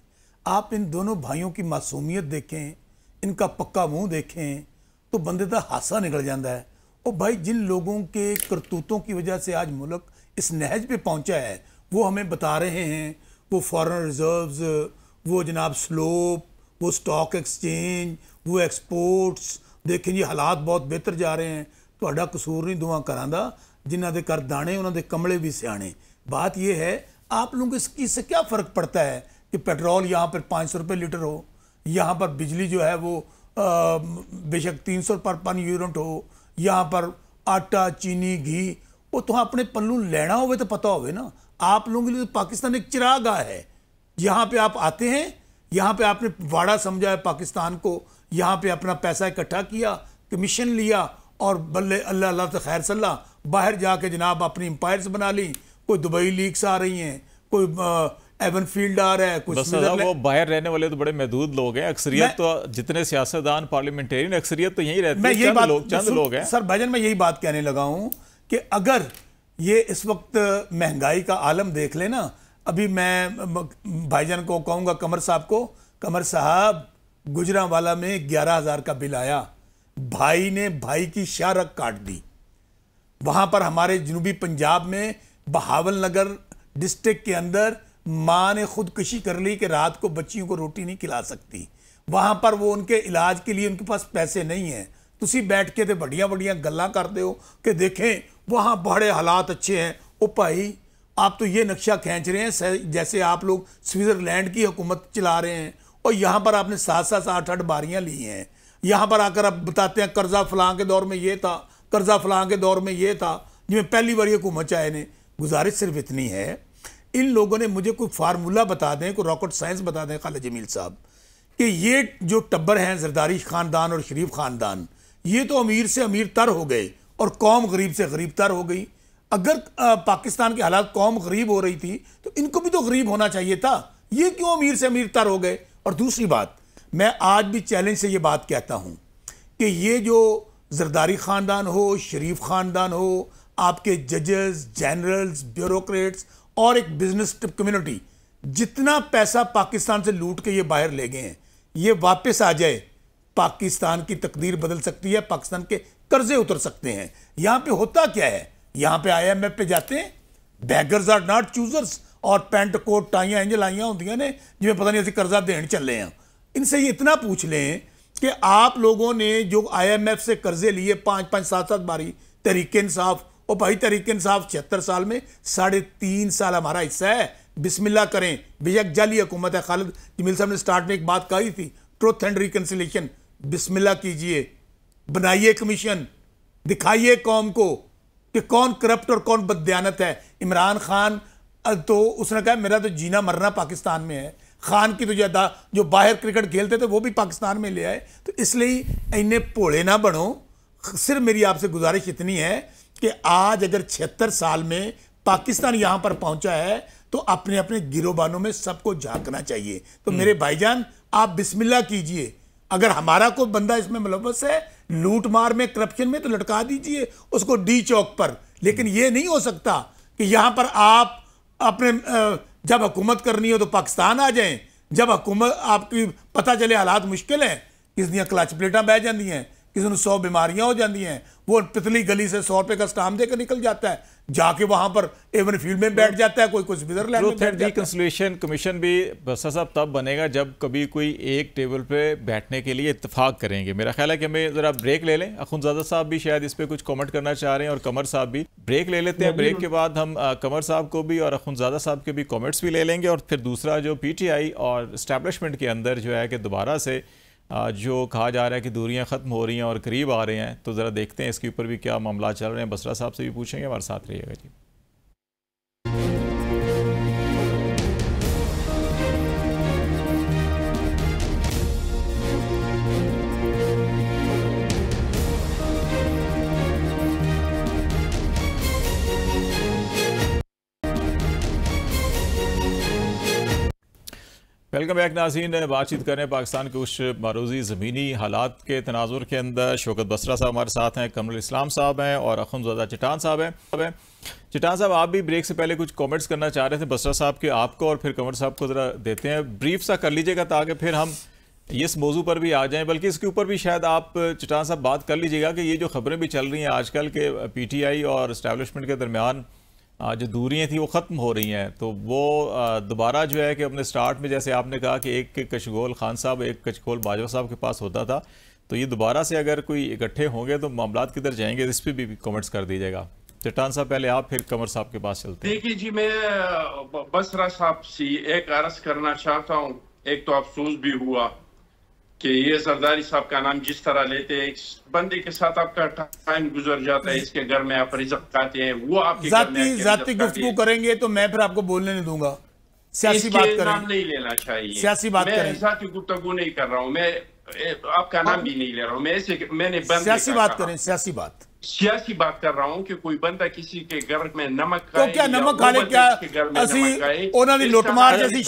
आप इन दोनों भाइयों की मासूमियत देखें इनका पक्का मुंह देखें तो बंदे का हादसा निकल जाता है और भाई जिन लोगों के करतूतों की वजह से आज मुल्क इस नहज पे पहुंचा है वो हमें बता रहे हैं वो फॉरेन रिजर्व्स वो जनाब स्लोप वो स्टॉक एक्सचेंज वो एक्सपोर्ट्स देखें जी हालात बहुत बेहतर जा रहे हैं तो कसूर नहीं दुआ घर ਜਿਨ੍ਹਾਂ ਦੇ ਕਰ ਦਾਣੇ दाने उन्होंने कमले भी सियाने बात यह है आप लोगों को इसकी इससे क्या फ़र्क पड़ता है कि पेट्रोल यहाँ पर पाँच सौ रुपये लीटर हो यहाँ पर बिजली जो है वो बेशक 300 पर पन यूनिट हो यहाँ पर आटा चीनी घी वो तो अपने पल्लू लेना हो तो पता होवे ना आप लोगों के लिए तो पाकिस्तान एक चिरागा है यहाँ पे आप आते हैं यहाँ पे आपने वाड़ा समझा है पाकिस्तान को यहाँ पे अपना पैसा इकट्ठा किया कमीशन लिया और बल्ले अल्लाह अल्लाह तो खैर सल्ला बाहर जाके जनाब अपनी एम्पायर्स बना ली कोई दुबई लीग्स आ रही हैं कोई आ, एवन रहा है कुछ बस वो बाहर रहने वाले तो बड़े महदूद लोग हैं अक्सरियत तो जितने सियासतदान पार्लियामेंटेरियन अक्सरियत तो यही रहते हैं बात लोग चंद लोग हैं सर भजन मैं यही बात कहने लगा हूँ कि अगर ये इस वक्त महंगाई का आलम देख लेना अभी मैं भाईजान को कहूँगा कमर साहब को कमर साहब गुजरावाला में ग्यारह हज़ार का बिल आया भाई ने भाई की शारक काट दी वहाँ पर हमारे जनूबी पंजाब में बहावल नगर डिस्ट्रिक्ट के अंदर माँ ने खुदकशी कर ली कि रात को बच्चियों को रोटी नहीं खिला सकती वहाँ पर वो उनके इलाज के लिए उनके पास पैसे नहीं हैं तुम बैठ के तो बढ़िया बढ़िया ਗੱਲਾਂ करते हो कि देखें वहाँ बड़े हालात अच्छे हैं ओ भाई आप तो ये नक्शा खींच रहे हैं जैसे आप लोग स्विट्ज़रलैंड की हुकूमत चला रहे हैं और यहाँ पर आपने सात सात आठ आठ बारियाँ ली हैं यहाँ पर आकर आप बताते हैं कर्जा फलां के दौर में ये था कर्जा फलां के दौर में ये था जिमें पहली बार हुकूमत चाहे ने गुजारिश सिर्फ इतनी है इन लोगों ने मुझे कोई फार्मूला बता दें कोई रॉकेट साइंस बता दें खाला जमील साहब कि ये जो टब्बर हैं जरदारी ख़ानदान और शरीफ ख़ानदान ये तो अमीर से अमीर तर हो गए और कौम गरीब से गरीब तर हो गई अगर पाकिस्तान के हालात कौम गरीब हो रही थी तो इनको भी तो गरीब होना चाहिए था ये क्यों अमीर से अमीर तर हो गए और दूसरी बात मैं आज भी चैलेंज से ये बात कहता हूँ कि ये जो जरदारी ख़ानदान हो शरीफ ख़ानदान हो आपके जजेस जनरल्स ब्यूरोक्रेट्स और एक बिजनेस कम्युनिटी जितना पैसा पाकिस्तान से लूट के ये बाहर ले गए हैं ये वापस आ जाए पाकिस्तान की तकदीर बदल सकती है पाकिस्तान के कर्जे उतर सकते हैं यहाँ पे होता क्या है यहाँ पे एफ पे जाते हैं बैगर्स आर नॉट चूजर्स और पेंट कोट टाइया इंजल आइया होंगे ने जिमें पता नहीं ऐसे कर्जा चल रहे हैं इनसे ये इतना पूछ लें कि आप लोगों ने जो आईएमएफ से कर्जे लिए पाँच पाँच सात सात बारी तरीके इंसाफ और भाई तरीकन इंसाफ छिहत्तर साल में साढ़े तीन साल हमारा हिस्सा है बिस्मिल्ला करें बेशक जाली हुकूमत है खालिद जमील साहब ने स्टार्ट में एक बात कही थी ट्रुथ एंड रिकनसिलेशन बिस्मिल्ला कीजिए बनाइए कमीशन दिखाइए कौम को कि कौन करप्ट और कौन बदयानत है इमरान खान तो उसने कहा मेरा तो जीना मरना पाकिस्तान में है खान की तो ज्यादा जो बाहर क्रिकेट खेलते थे वो भी पाकिस्तान में ले आए तो इसलिए इन्हें भोले ना बनो सिर्फ मेरी आपसे गुजारिश इतनी है कि आज अगर छिहत्तर साल में पाकिस्तान यहाँ पर पहुंचा है तो अपने अपने गिरोबानों में सबको झांकना चाहिए तो हम्म। मेरे भाईजान आप बिस्मिल्ला कीजिए अगर हमारा कोई बंदा इसमें मुलवस है लूटमार में करप्शन में तो लटका दीजिए उसको डी चौक पर लेकिन ये नहीं हो सकता कि यहाँ पर आप अपने जब हुकूमत करनी हो तो पाकिस्तान आ जाए जब हुकूमत आपकी पता चले हालात मुश्किल हैं किस दिन क्लच प्लेटा बह जाती हैं किसी सौ बीमारियां हो जाती हैं वो पितली गली से सौ रुपए का स्टाम देकर निकल जाता है जाके वहां पर एवन फील्ड में बैठ जाता है कोई कुछ विदर में कमीशन भी बसा साहब तब बनेगा जब कभी कोई एक टेबल पे बैठने के लिए इतफाक करेंगे मेरा ख्याल है कि हमें ज़रा ब्रेक ले लें अखुनजादा साहब भी शायद इस पर कुछ कमेंट करना चाह रहे हैं और कमर साहब भी ब्रेक ले लेते हैं ब्रेक के बाद हम कमर साहब को भी और अखुनजादा साहब के भी कॉमेंट्स भी ले लेंगे और फिर दूसरा जो पी और इस्टेब्लिशमेंट के अंदर जो है कि दोबारा से जो कहा जा रहा है कि दूरियां ख़त्म हो रही हैं और करीब आ रहे हैं तो ज़रा देखते हैं इसके ऊपर भी क्या मामला चल रहे हैं बसरा साहब से भी पूछेंगे हमारे साथ रहिएगा जी वेलकम बैक नाजीन बातचीत कर रहे हैं पाकिस्तान के उस मरूजी ज़मीनी हालात के तनाजुर के अंदर शोकत बसरा साहब हमारे साथ हैं कमर इस्लाम साहब हैं और अखमजदा चटान साहब हैं चटान साहब आप भी ब्रेक से पहले कुछ कमेंट्स करना चाह रहे थे बसरा साहब के आपको और फिर कमर साहब को ज़रा देते हैं ब्रीफ सा कर लीजिएगा ताकि फिर हम इस मौजू पर भी आ जाएँ बल्कि इसके ऊपर भी शायद आप चटान साहब बात कर लीजिएगा कि ये जो खबरें भी चल रही हैं आजकल के आई और इस्टेबलिशमेंट के दरमियान जो दूरियाँ थी वो ख़त्म हो रही हैं तो वो दोबारा जो है कि अपने स्टार्ट में जैसे आपने कहा कि एक कशगोल खान साहब एक कशगोल बाजवा साहब के पास होता था तो ये दोबारा से अगर कोई इकट्ठे होंगे तो मामला किधर जाएंगे इस पर भी कमेंट्स कर दीजिएगा चट्टान साहब पहले आप फिर कमर साहब के पास चलते देखिए जी मैं बसरा साहब से एक अरस करना चाहता हूँ एक तो अफसोस भी हुआ कि ये जरदारी साहब का नाम जिस तरह लेते हैं बंदे के साथ आपका टाइम गुजर जाता है इसके घर में आप रिजक खाते हैं वो आपकी गुफ्तु करेंगे तो मैं फिर आपको बोलने नहीं दूंगा सियासी बात करें नाम नहीं लेना चाहिए सियासी बात मैं जाती नहीं कर रहा हूँ मैं तो आपका नाम हाँ। भी नहीं ले रहा हूँ मैं ऐसे मैंने बंद सियासी बात करें सियासी बात सियासी बात कर रहा हूँ कि कोई बंदा किसी के घर में नमक तो क्या नमक खाने क्या ਅਸੀਂ ਉਹਨਾਂ ਦੀ ਲੁੱਟਮਾਰ ਜਿਸੀ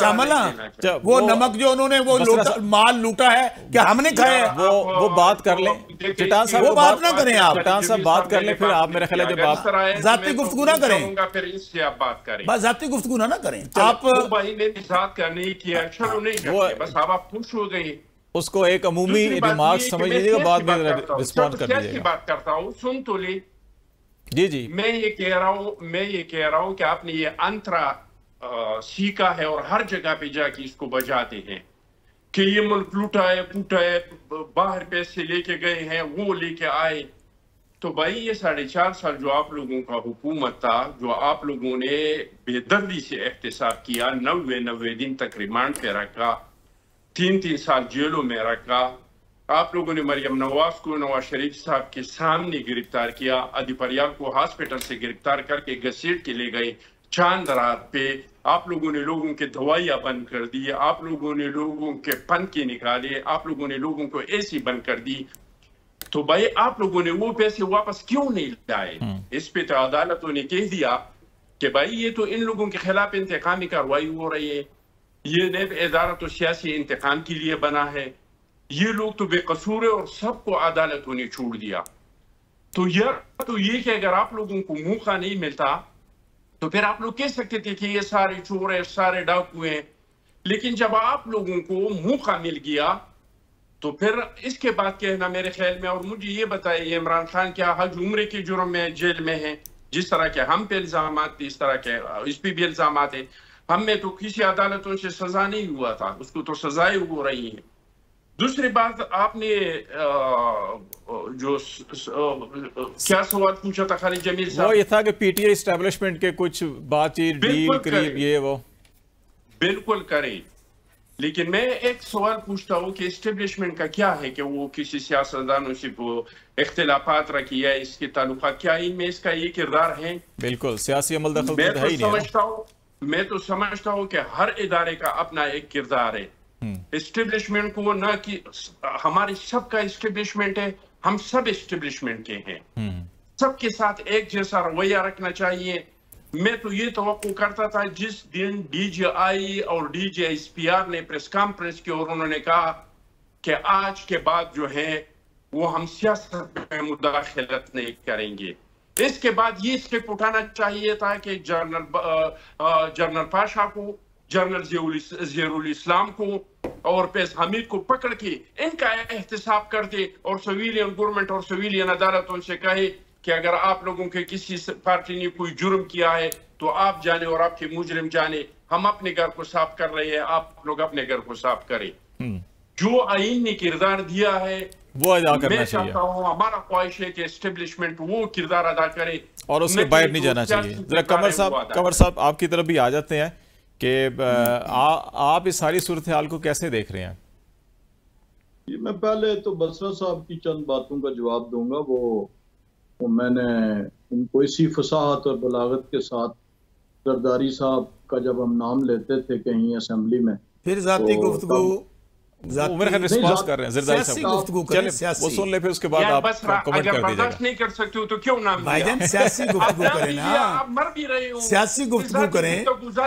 हमने खाया वो वो बात कर ले चिटान साहब वो बात ना करें आप चिटान साहब बात कर लें फिर आप मेरे ख्याल जब तो जाती तो ना करें फिर इससे आप बात करें बस जाती गुफ्तगु ना करें आप भाई ने साथ करने नहीं बस आप खुश हो गए उसको एक अमूमी रिमार्क समझ लीजिएगा बाद में रिस्पॉन्ड कर दीजिएगा बात करता हूँ सुन तो ली जी जी मैं ये कह रहा हूँ मैं ये कह रहा हूँ कि आपने ये अंतरा सीखा है और हर जगह पे जाके इसको बजाते हैं कि ये मुल्क लूटा है फूटा है बाहर पैसे लेके गए हैं वो लेके आए तो भाई ये साढ़े चार साल जो आप लोगों का हुकूमत था जो आप लोगों ने बेदर्दी से एहतसाब किया नब्बे नब्बे दिन तक रिमांड पे रखा तीन तीन साल जेलों में रखा आप लोगों ने मरियम नवाज को नवाज शरीफ साहब के सामने गिरफ्तार किया अधिपरिया को हॉस्पिटल से गिरफ्तार करके घसीट के ले गए चांद रात पे आप लोगों ने लोगों के दवाइयाँ बंद कर दी आप लोगों ने लोगों के पंखे निकाले आप लोगों ने लोगों को ऐसी बंद कर दी तो भाई आप लोगों ने वो पैसे वापस क्यों नहीं लाए हम्म। इस पे तो अदालतों ने कह दिया कि भाई ये तो इन लोगों के खिलाफ इंतकामी कार्रवाई हो रही है ये नैब इदारा तो सियासी इंतकाम के लिए बना है ये लोग तो बेकसूर है और सबको अदालतों ने छोड़ दिया तो यार तो ये कि अगर आप लोगों को मौका नहीं मिलता तो फिर आप लोग कह सकते थे कि ये सारे चोर है सारे डाकू हैं लेकिन जब आप लोगों को मौका मिल गया तो फिर इसके बाद कहना मेरे ख्याल में और मुझे ये बताए इमरान खान क्या हज उम्र के जुर्म में जेल में है जिस तरह के हम पे इल्जाम इस तरह के इस पे भी इल्जाम है हमें तो किसी अदालतों से सजा नहीं हुआ था उसको तो सजाएं हो रही हैं दूसरी बात आपने जो क्या सवाल पूछा था खाली जमील वो ये था कि पीटीए इस्टेब्लिशमेंट के कुछ बातचीत डील करीब ये वो बिल्कुल करें लेकिन मैं एक सवाल पूछता हूँ कि इस्टेब्लिशमेंट का क्या है कि वो किसी सियासतदानों से इख्तलाफात रखी है इसके ताल्लुका क्या इनमें इसका ये किरदार है बिल्कुल सियासी अमल दखल मैं तो समझता हूँ मैं तो समझता हूँ कि हर इदारे का अपना एक किरदार है इस्टेब्लिशमेंट हम्म। को ना कि हमारे सबका इस्टेब्लिशमेंट है हम सब इस्टेब्लिशमेंट के हैं हम्म। सबके साथ एक जैसा रवैया रखना चाहिए मैं तो ये तो करता था जिस दिन डीजीआई और आर ने प्रेस कॉन्फ्रेंस की और उन्होंने कहा कि आज के बाद जो है वो हम सियासत में मुदाखलत नहीं करेंगे इसके बाद ये स्टेप उठाना चाहिए था कि जनरल जनरल पाशा को जनरल जियरुल इस्लाम को और पेश हमीद को पकड़ के इनका एहतसाब कर दे और सिविलियन गवर्नमेंट और सिविलियन अदालतों से कहे कि अगर आप लोगों के किसी पार्टी ने कोई जुर्म किया है तो आप जाने और आपके मुजरिम जाने हम अपने घर को साफ कर रहे हैं आप लोग अपने घर को साफ करें हम्म। जो आइन ने किरदार दिया है वो अदा करना चाहिए हमारा ख्वाहिश है कि एस्टेब्लिशमेंट वो किरदार अदा करे और उसके बाहर नहीं जाना चाहिए जरा कमर साहब कमर साहब आपकी तरफ भी आ जाते हैं कि हम्म। आप इस सारी सूरत हाल को कैसे देख रहे हैं मैं पहले तो बसरा साहब की चंद बातों का जवाब दूंगा वो, वो मैंने उनको इसी फसाहत और बलागत के साथ सरदारी साहब का जब हम नाम लेते थे कहीं असम्बली में फिर तो गुफ्तगु तो तो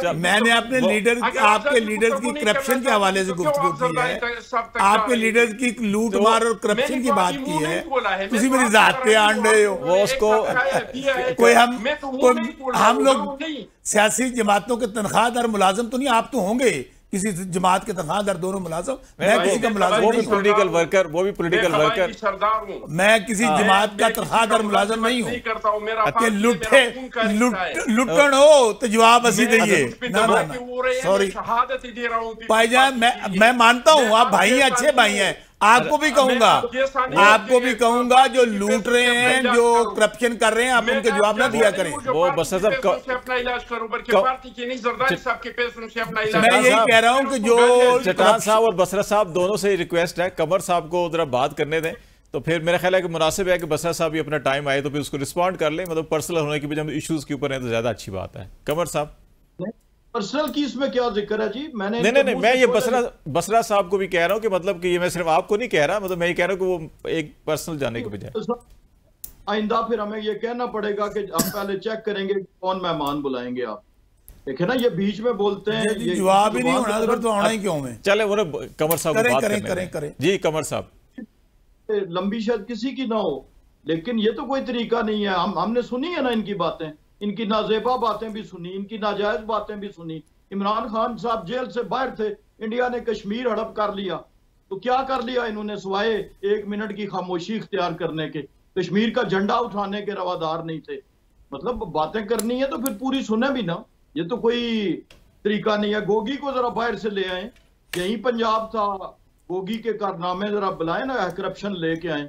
तो मैंने अपने लीडर आपके लीडर की करप्शन के हवाले से गुफ्तु की है आपके लीडर की लूट मार और करप्शन की बात की है किसी मेरी जात पे आंड रहे हो वो उसको कोई हम हम लोग सियासी जमातों के दार मुलाजम तो नहीं आप तो होंगे किसी जमात के तनखादार दोनों मुलाजम मैं किसी का मुलाजम वो भी पॉलिटिकल वर्कर वो भी पॉलिटिकल वर्कर मैं किसी जमात का तनखादार मुलाजम नहीं हूँ लुटे लुटन हो तो जवाब हसी दीजिए सॉरी भाई जान मैं मैं मानता हूँ आप भाई अच्छे भाई हैं आपको भी कहूंगा आपको भी कहूंगा जो लूट रहे हैं जो करप्शन कर रहे हैं आप उनके जवाब ना दिया करें वो बस साहब अपना इलाज मैं यही कह रहा हूँ कि जो चटान साहब और बसरा साहब दोनों से रिक्वेस्ट है कमर साहब को जरा बात करने दें तो फिर मेरा ख्याल है कि मुनासिब है कि बसरा साहब भी अपना टाइम आए तो फिर उसको रिस्पॉन्ड कर ले मतलब पर्सनल होने की भी जब इश्यूज़ के ऊपर है तो ज़्यादा अच्छी बात है कमर साहब पर्सनल की इसमें क्या जिक्र है जी मैंने नहीं नहीं नहीं मैं ये बसरा बसरा साहब को भी कह रहा हूँ कि मतलब कि ये मैं सिर्फ आपको नहीं कह रहा मतलब मैं ये कह रहा हूँ कि वो एक पर्सनल जाने के बजाय तो आइंदा फिर हमें ये कहना पड़ेगा कि आप पहले चेक करेंगे कौन मेहमान बुलाएंगे आप देखे ना ये बीच में बोलते हैं जवाब ही नहीं होना तो तो ही क्यों में चले वो कमर साहब करें, करें, करें, करें जी कमर साहब लंबी शायद किसी की ना हो लेकिन ये तो कोई तरीका नहीं है हम हमने सुनी है ना इनकी बातें इनकी नाजेबा बातें भी सुनी इनकी नाजायज बातें भी सुनी इमरान खान साहब जेल से बाहर थे इंडिया ने कश्मीर हड़प कर लिया तो क्या कर लिया इन्होंने सवाए एक मिनट की खामोशी इख्तियार करने के कश्मीर का झंडा उठाने के रवादार नहीं थे मतलब बातें करनी है तो फिर पूरी सुने भी ना ये तो कोई तरीका नहीं है गोगी को जरा बाहर से ले आए यही पंजाब था गोगी के कारनामे जरा बुलाए ना करप्शन लेके आए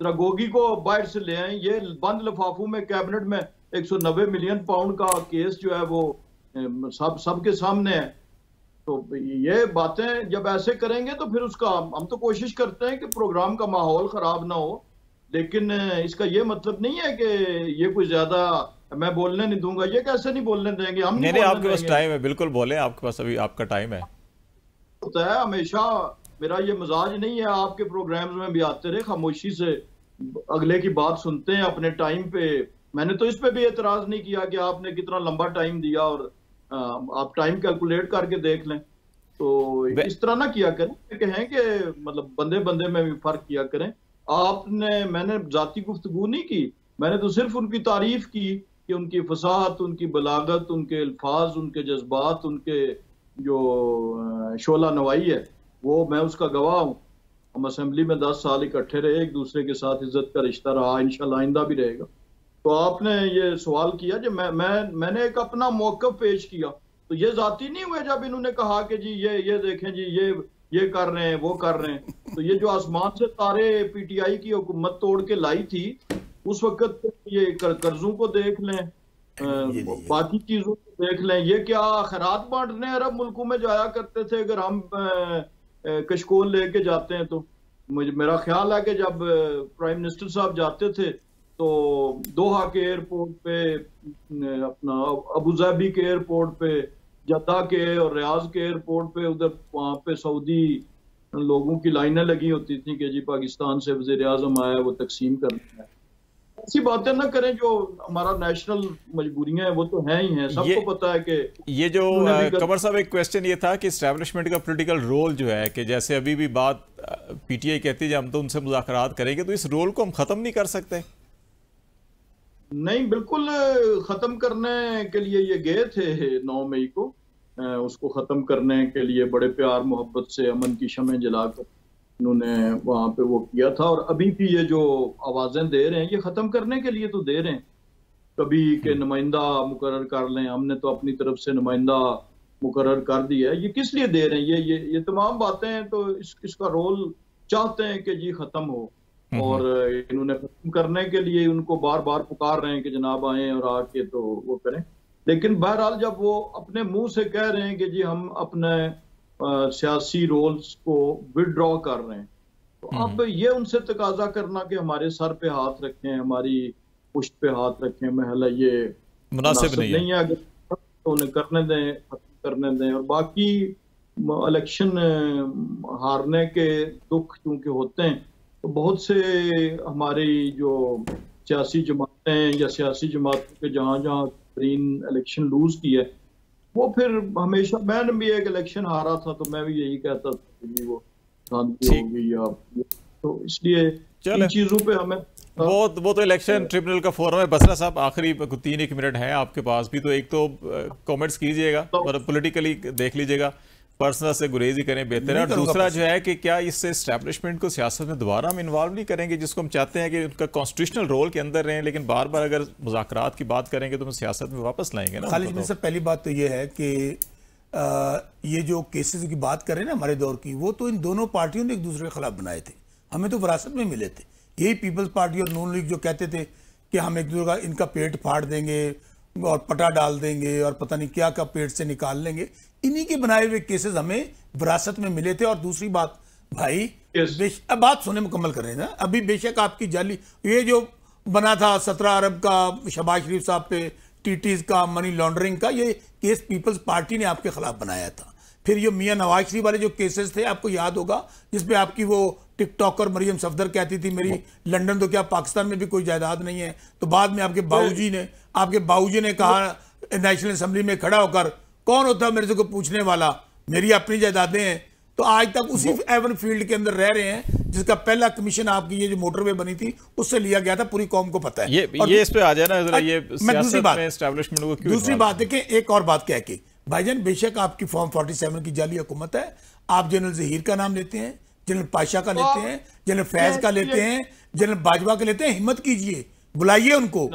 जरा गोगी को बाहर से ले आए ये बंद लिफाफों में कैबिनेट में 190 मिलियन पाउंड का केस जो है वो सब सबके सामने है तो ये बातें जब ऐसे करेंगे तो फिर उसका हम तो कोशिश करते हैं कि प्रोग्राम का माहौल खराब ना हो लेकिन इसका ये मतलब नहीं है कि ये कुछ ज्यादा मैं बोलने नहीं दूंगा ये कैसे नहीं बोलने देंगे हम नहीं, नहीं आपके पास टाइम है बिल्कुल बोले आपके पास अभी आपका टाइम है होता है हमेशा मेरा ये मिजाज नहीं है आपके प्रोग्राम्स में भी आते रहे खामोशी से अगले की बात सुनते हैं अपने टाइम पे मैंने तो इस पे भी एतराज नहीं किया कि आपने कितना लंबा टाइम दिया और आप टाइम कैलकुलेट करके देख लें तो इस तरह ना किया करें कहें कि मतलब बंदे बंदे में भी फर्क किया करें आपने मैंने जाती गुफ्तगु नहीं की मैंने तो सिर्फ उनकी तारीफ की कि उनकी फसाहत उनकी बलागत उनके अल्फाज उनके जज्बात उनके जो शोला नवाई है वो मैं उसका गवाह हूँ हम असम्बली में दस साल इकट्ठे रहे एक दूसरे के साथ इज्जत का रिश्ता रहा इनशाला आइंदा भी रहेगा तो आपने ये सवाल किया जी मैं मैं मैंने एक अपना मौकफ पेश किया तो ये जाती नहीं हुए जब इन्होंने कहा कि जी ये ये देखें जी ये ये कर रहे हैं वो कर रहे हैं तो ये जो आसमान से तारे पीटीआई की हुकूमत तोड़ के लाई थी उस वक्त तो ये कर, कर्जों को देख लें बाकी चीजों को देख लें ये क्या खैरात बांटने अरब मुल्कों में जाया करते थे अगर हम कशकोल लेके जाते हैं तो मुझे मेरा ख्याल है कि जब प्राइम मिनिस्टर साहब जाते थे तो दोहा के एयरपोर्ट पे अपना अबू धाबी के एयरपोर्ट पे जद्दा के और रियाज के एयरपोर्ट पे उधर वहाँ पे सऊदी लोगों की लाइनें लगी होती थी कि जी पाकिस्तान से वजीर अजम आया वो तकसीम कर है ऐसी बातें ना करें जो हमारा नेशनल मजबूरियां हैं वो तो हैं ही हैं सबको पता है कि ये जो कमर साहब एक क्वेश्चन ये था कि इस्टेब्लिशमेंट का पॉलिटिकल रोल जो है कि जैसे अभी भी बात पीटीआई कहती है हम तो उनसे मुजाकर करेंगे तो इस रोल को हम ख़त्म नहीं कर सकते नहीं बिल्कुल खत्म करने के लिए ये गए थे नौ मई को उसको खत्म करने के लिए बड़े प्यार मोहब्बत से अमन की शमें जलाकर उन्होंने वहाँ पे वो किया था और अभी भी ये जो आवाज़ें दे रहे हैं ये ख़त्म करने के लिए तो दे रहे हैं कभी के हम्म। नुमाइंदा मुकर कर लें हमने तो अपनी तरफ से नुमाइंदा मुकर कर दिया है ये किस लिए दे रहे हैं ये ये ये तमाम बातें तो इस इसका रोल चाहते हैं कि जी ख़त्म हो हम्म, हम्म। और इन्होंने खत्म करने के लिए उनको बार बार पुकार रहे हैं कि जनाब आए और आके तो वो करें लेकिन बहरहाल जब वो अपने मुंह से कह रहे हैं कि जी हम अपने सियासी रोल्स को विदड्रॉ कर रहे हैं तो हम्म, अब ये उनसे तकाजा करना कि हमारे सर पे हाथ रखें हमारी पुष्ट पे हाथ रखें महला ये मुनासिब नहीं, नहीं है अगर तो उन्हें करने दें करने दें और बाकी इलेक्शन हारने के दुख चूंकि होते हैं तो बहुत से हमारी जो सियासी जमातें या सियासी जमातों के जहाँ जहाँ तरीन इलेक्शन लूज किया वो फिर हमेशा मैंने भी एक इलेक्शन हारा था तो मैं भी यही कहता था कि वो शांति होगी या तो इसलिए इन चीज़ों पे हमें वो वो तो इलेक्शन ट्रिब्यूनल का फोरम है बसरा साहब आखिरी तीन एक मिनट हैं आपके पास भी तो एक तो कमेंट्स कीजिएगा मतलब तो- पॉलिटिकली देख लीजिएगा पर्सनल से गुरेज ही करें बेहतर है और दूसरा जो है कि क्या इससे इस्टेब्लिशमेंट को सियासत में दोबारा हम इन्वॉल्व नहीं करेंगे जिसको हम चाहते हैं कि उनका कॉन्स्टिट्यूशनल रोल के अंदर रहें लेकिन बार बार अगर मुजाकर की बात करेंगे तो हम सियासत में वापस लाएंगे ना खालिद तो। सर पहली बात तो ये है कि ये जो केसेस की बात करें ना हमारे दौर की वो तो इन दोनों पार्टियों ने एक दूसरे के खिलाफ बनाए थे हमें तो विरासत में मिले थे यही पीपल्स पार्टी और नून लीग जो कहते थे कि हम एक दूसरे का इनका पेट फाड़ देंगे और पटा डाल देंगे और पता नहीं क्या का पेट से निकाल लेंगे इन्हीं के बनाए हुए केसेस हमें विरासत में मिले थे और दूसरी बात भाई yes. अब बात सुने मुकम्मल कर रहे हैं ना अभी बेशक आपकी जाली ये जो बना था सत्रह अरब का शबाज शरीफ साहब पे टीटीज का मनी लॉन्ड्रिंग का ये केस पीपल्स पार्टी ने आपके खिलाफ बनाया था फिर ये मियाँ नवाज शरीफ वाले जो केसेस थे आपको याद होगा जिसपे आपकी वो टिकटॉकर मरियम सफदर कहती थी मेरी लंदन तो क्या पाकिस्तान में भी कोई जायदाद नहीं है तो बाद में आपके बाबूजी ने आपके बाबूजी ने कहा नेशनल असम्बली में खड़ा होकर कौन होता मेरे से कोई पूछने वाला मेरी अपनी जायदादें हैं तो आज तक उसी एवन फील्ड के अंदर रह रहे हैं जिसका पहला कमीशन आपकी ये जो मोटरवे बनी थी उससे लिया गया था पूरी कौम को पता है ये ये इस पे आ जाए ना जरा ये मैं दूसरी बात दूसरी बात देखें एक और बात कह के भाईजान बेशक आपकी फॉर्म फोर्टी सेवन की जाली हुकूमत है आप जनरल जहीर का नाम लेते हैं जनरल पाशा का लेते हैं जनरल फैज का लेते हैं जनरल बाजवा का लेते हैं हिम्मत कीजिए बुलाइए उनको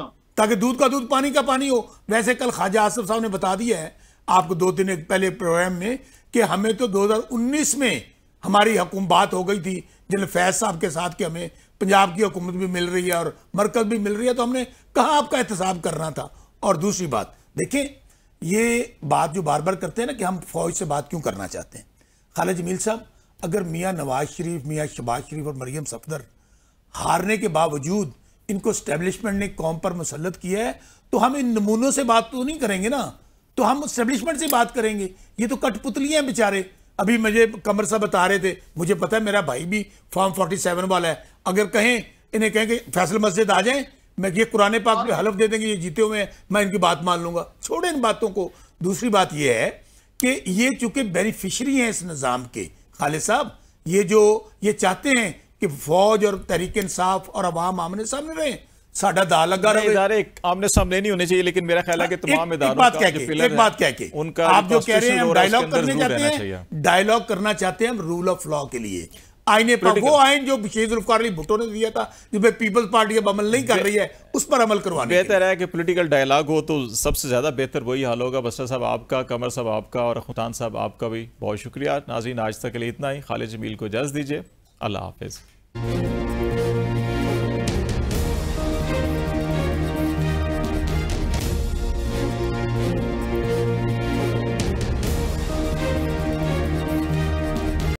ताकि दूध का दूध पानी का पानी हो वैसे कल ख्वाजा आसफ साहब ने बता दिया है आपको दो दिन पहले प्रोग्राम में कि हमें तो 2019 में हमारी हुकूमत बात हो गई थी जिन फैज साहब के साथ कि हमें पंजाब की हुकूमत भी मिल रही है और मरकज भी मिल रही है तो हमने कहाँ आपका एहतसाब करना था और दूसरी बात देखें ये बात जो बार बार करते हैं ना कि हम फौज से बात क्यों करना चाहते हैं खालिद जमील साहब अगर मियाँ नवाज शरीफ मियाँ शबाज शरीफ और मरियम सफदर हारने के बावजूद इनको स्टैब्लिशमेंट ने कौम पर मुसलत किया है तो हम इन नमूनों से बात तो नहीं करेंगे ना तो हम स्टेब्लिशमेंट से बात करेंगे ये तो कठपुतली हैं बेचारे अभी मुझे कमर साहब बता रहे थे मुझे पता है मेरा भाई भी फॉर्म फोर्टी सेवन वाला है अगर कहें इन्हें कहें कि फैसल मस्जिद आ जाएं मैं ये कुरने पाक में हलफ दे देंगे ये जीते हुए हैं मैं इनकी बात मान लूंगा छोड़े इन बातों को दूसरी बात यह है कि ये चूंकि बेनिफिशरी हैं इस निज़ाम के खालिद साहब ये जो ये चाहते हैं कि फौज और तहरीक इंसाफ और अवाम आमने सामने रहें ਸਾਡਾ नहीं होने चाहिए लेकिन जो डायलॉग करना चाहते हैं रूल ऑफ लॉ के लिए आईने पर वो आइन जो अली भुट्टो ने दिया था पीपल्स पार्टी अब अमल नहीं कर रही है उस पर अमल करवाना बेहतर है कि पॉलिटिकल डायलॉग हो तो सबसे ज़्यादा बेहतर वही हाल होगा बस्तर साहब आपका कमर साहब आपका और खुतान साहब आपका भी बहुत शुक्रिया नाजीन आज तक के लिए इतना ही खालिद जमील को इजाज़ दीजिए अल्लाह हाफिज़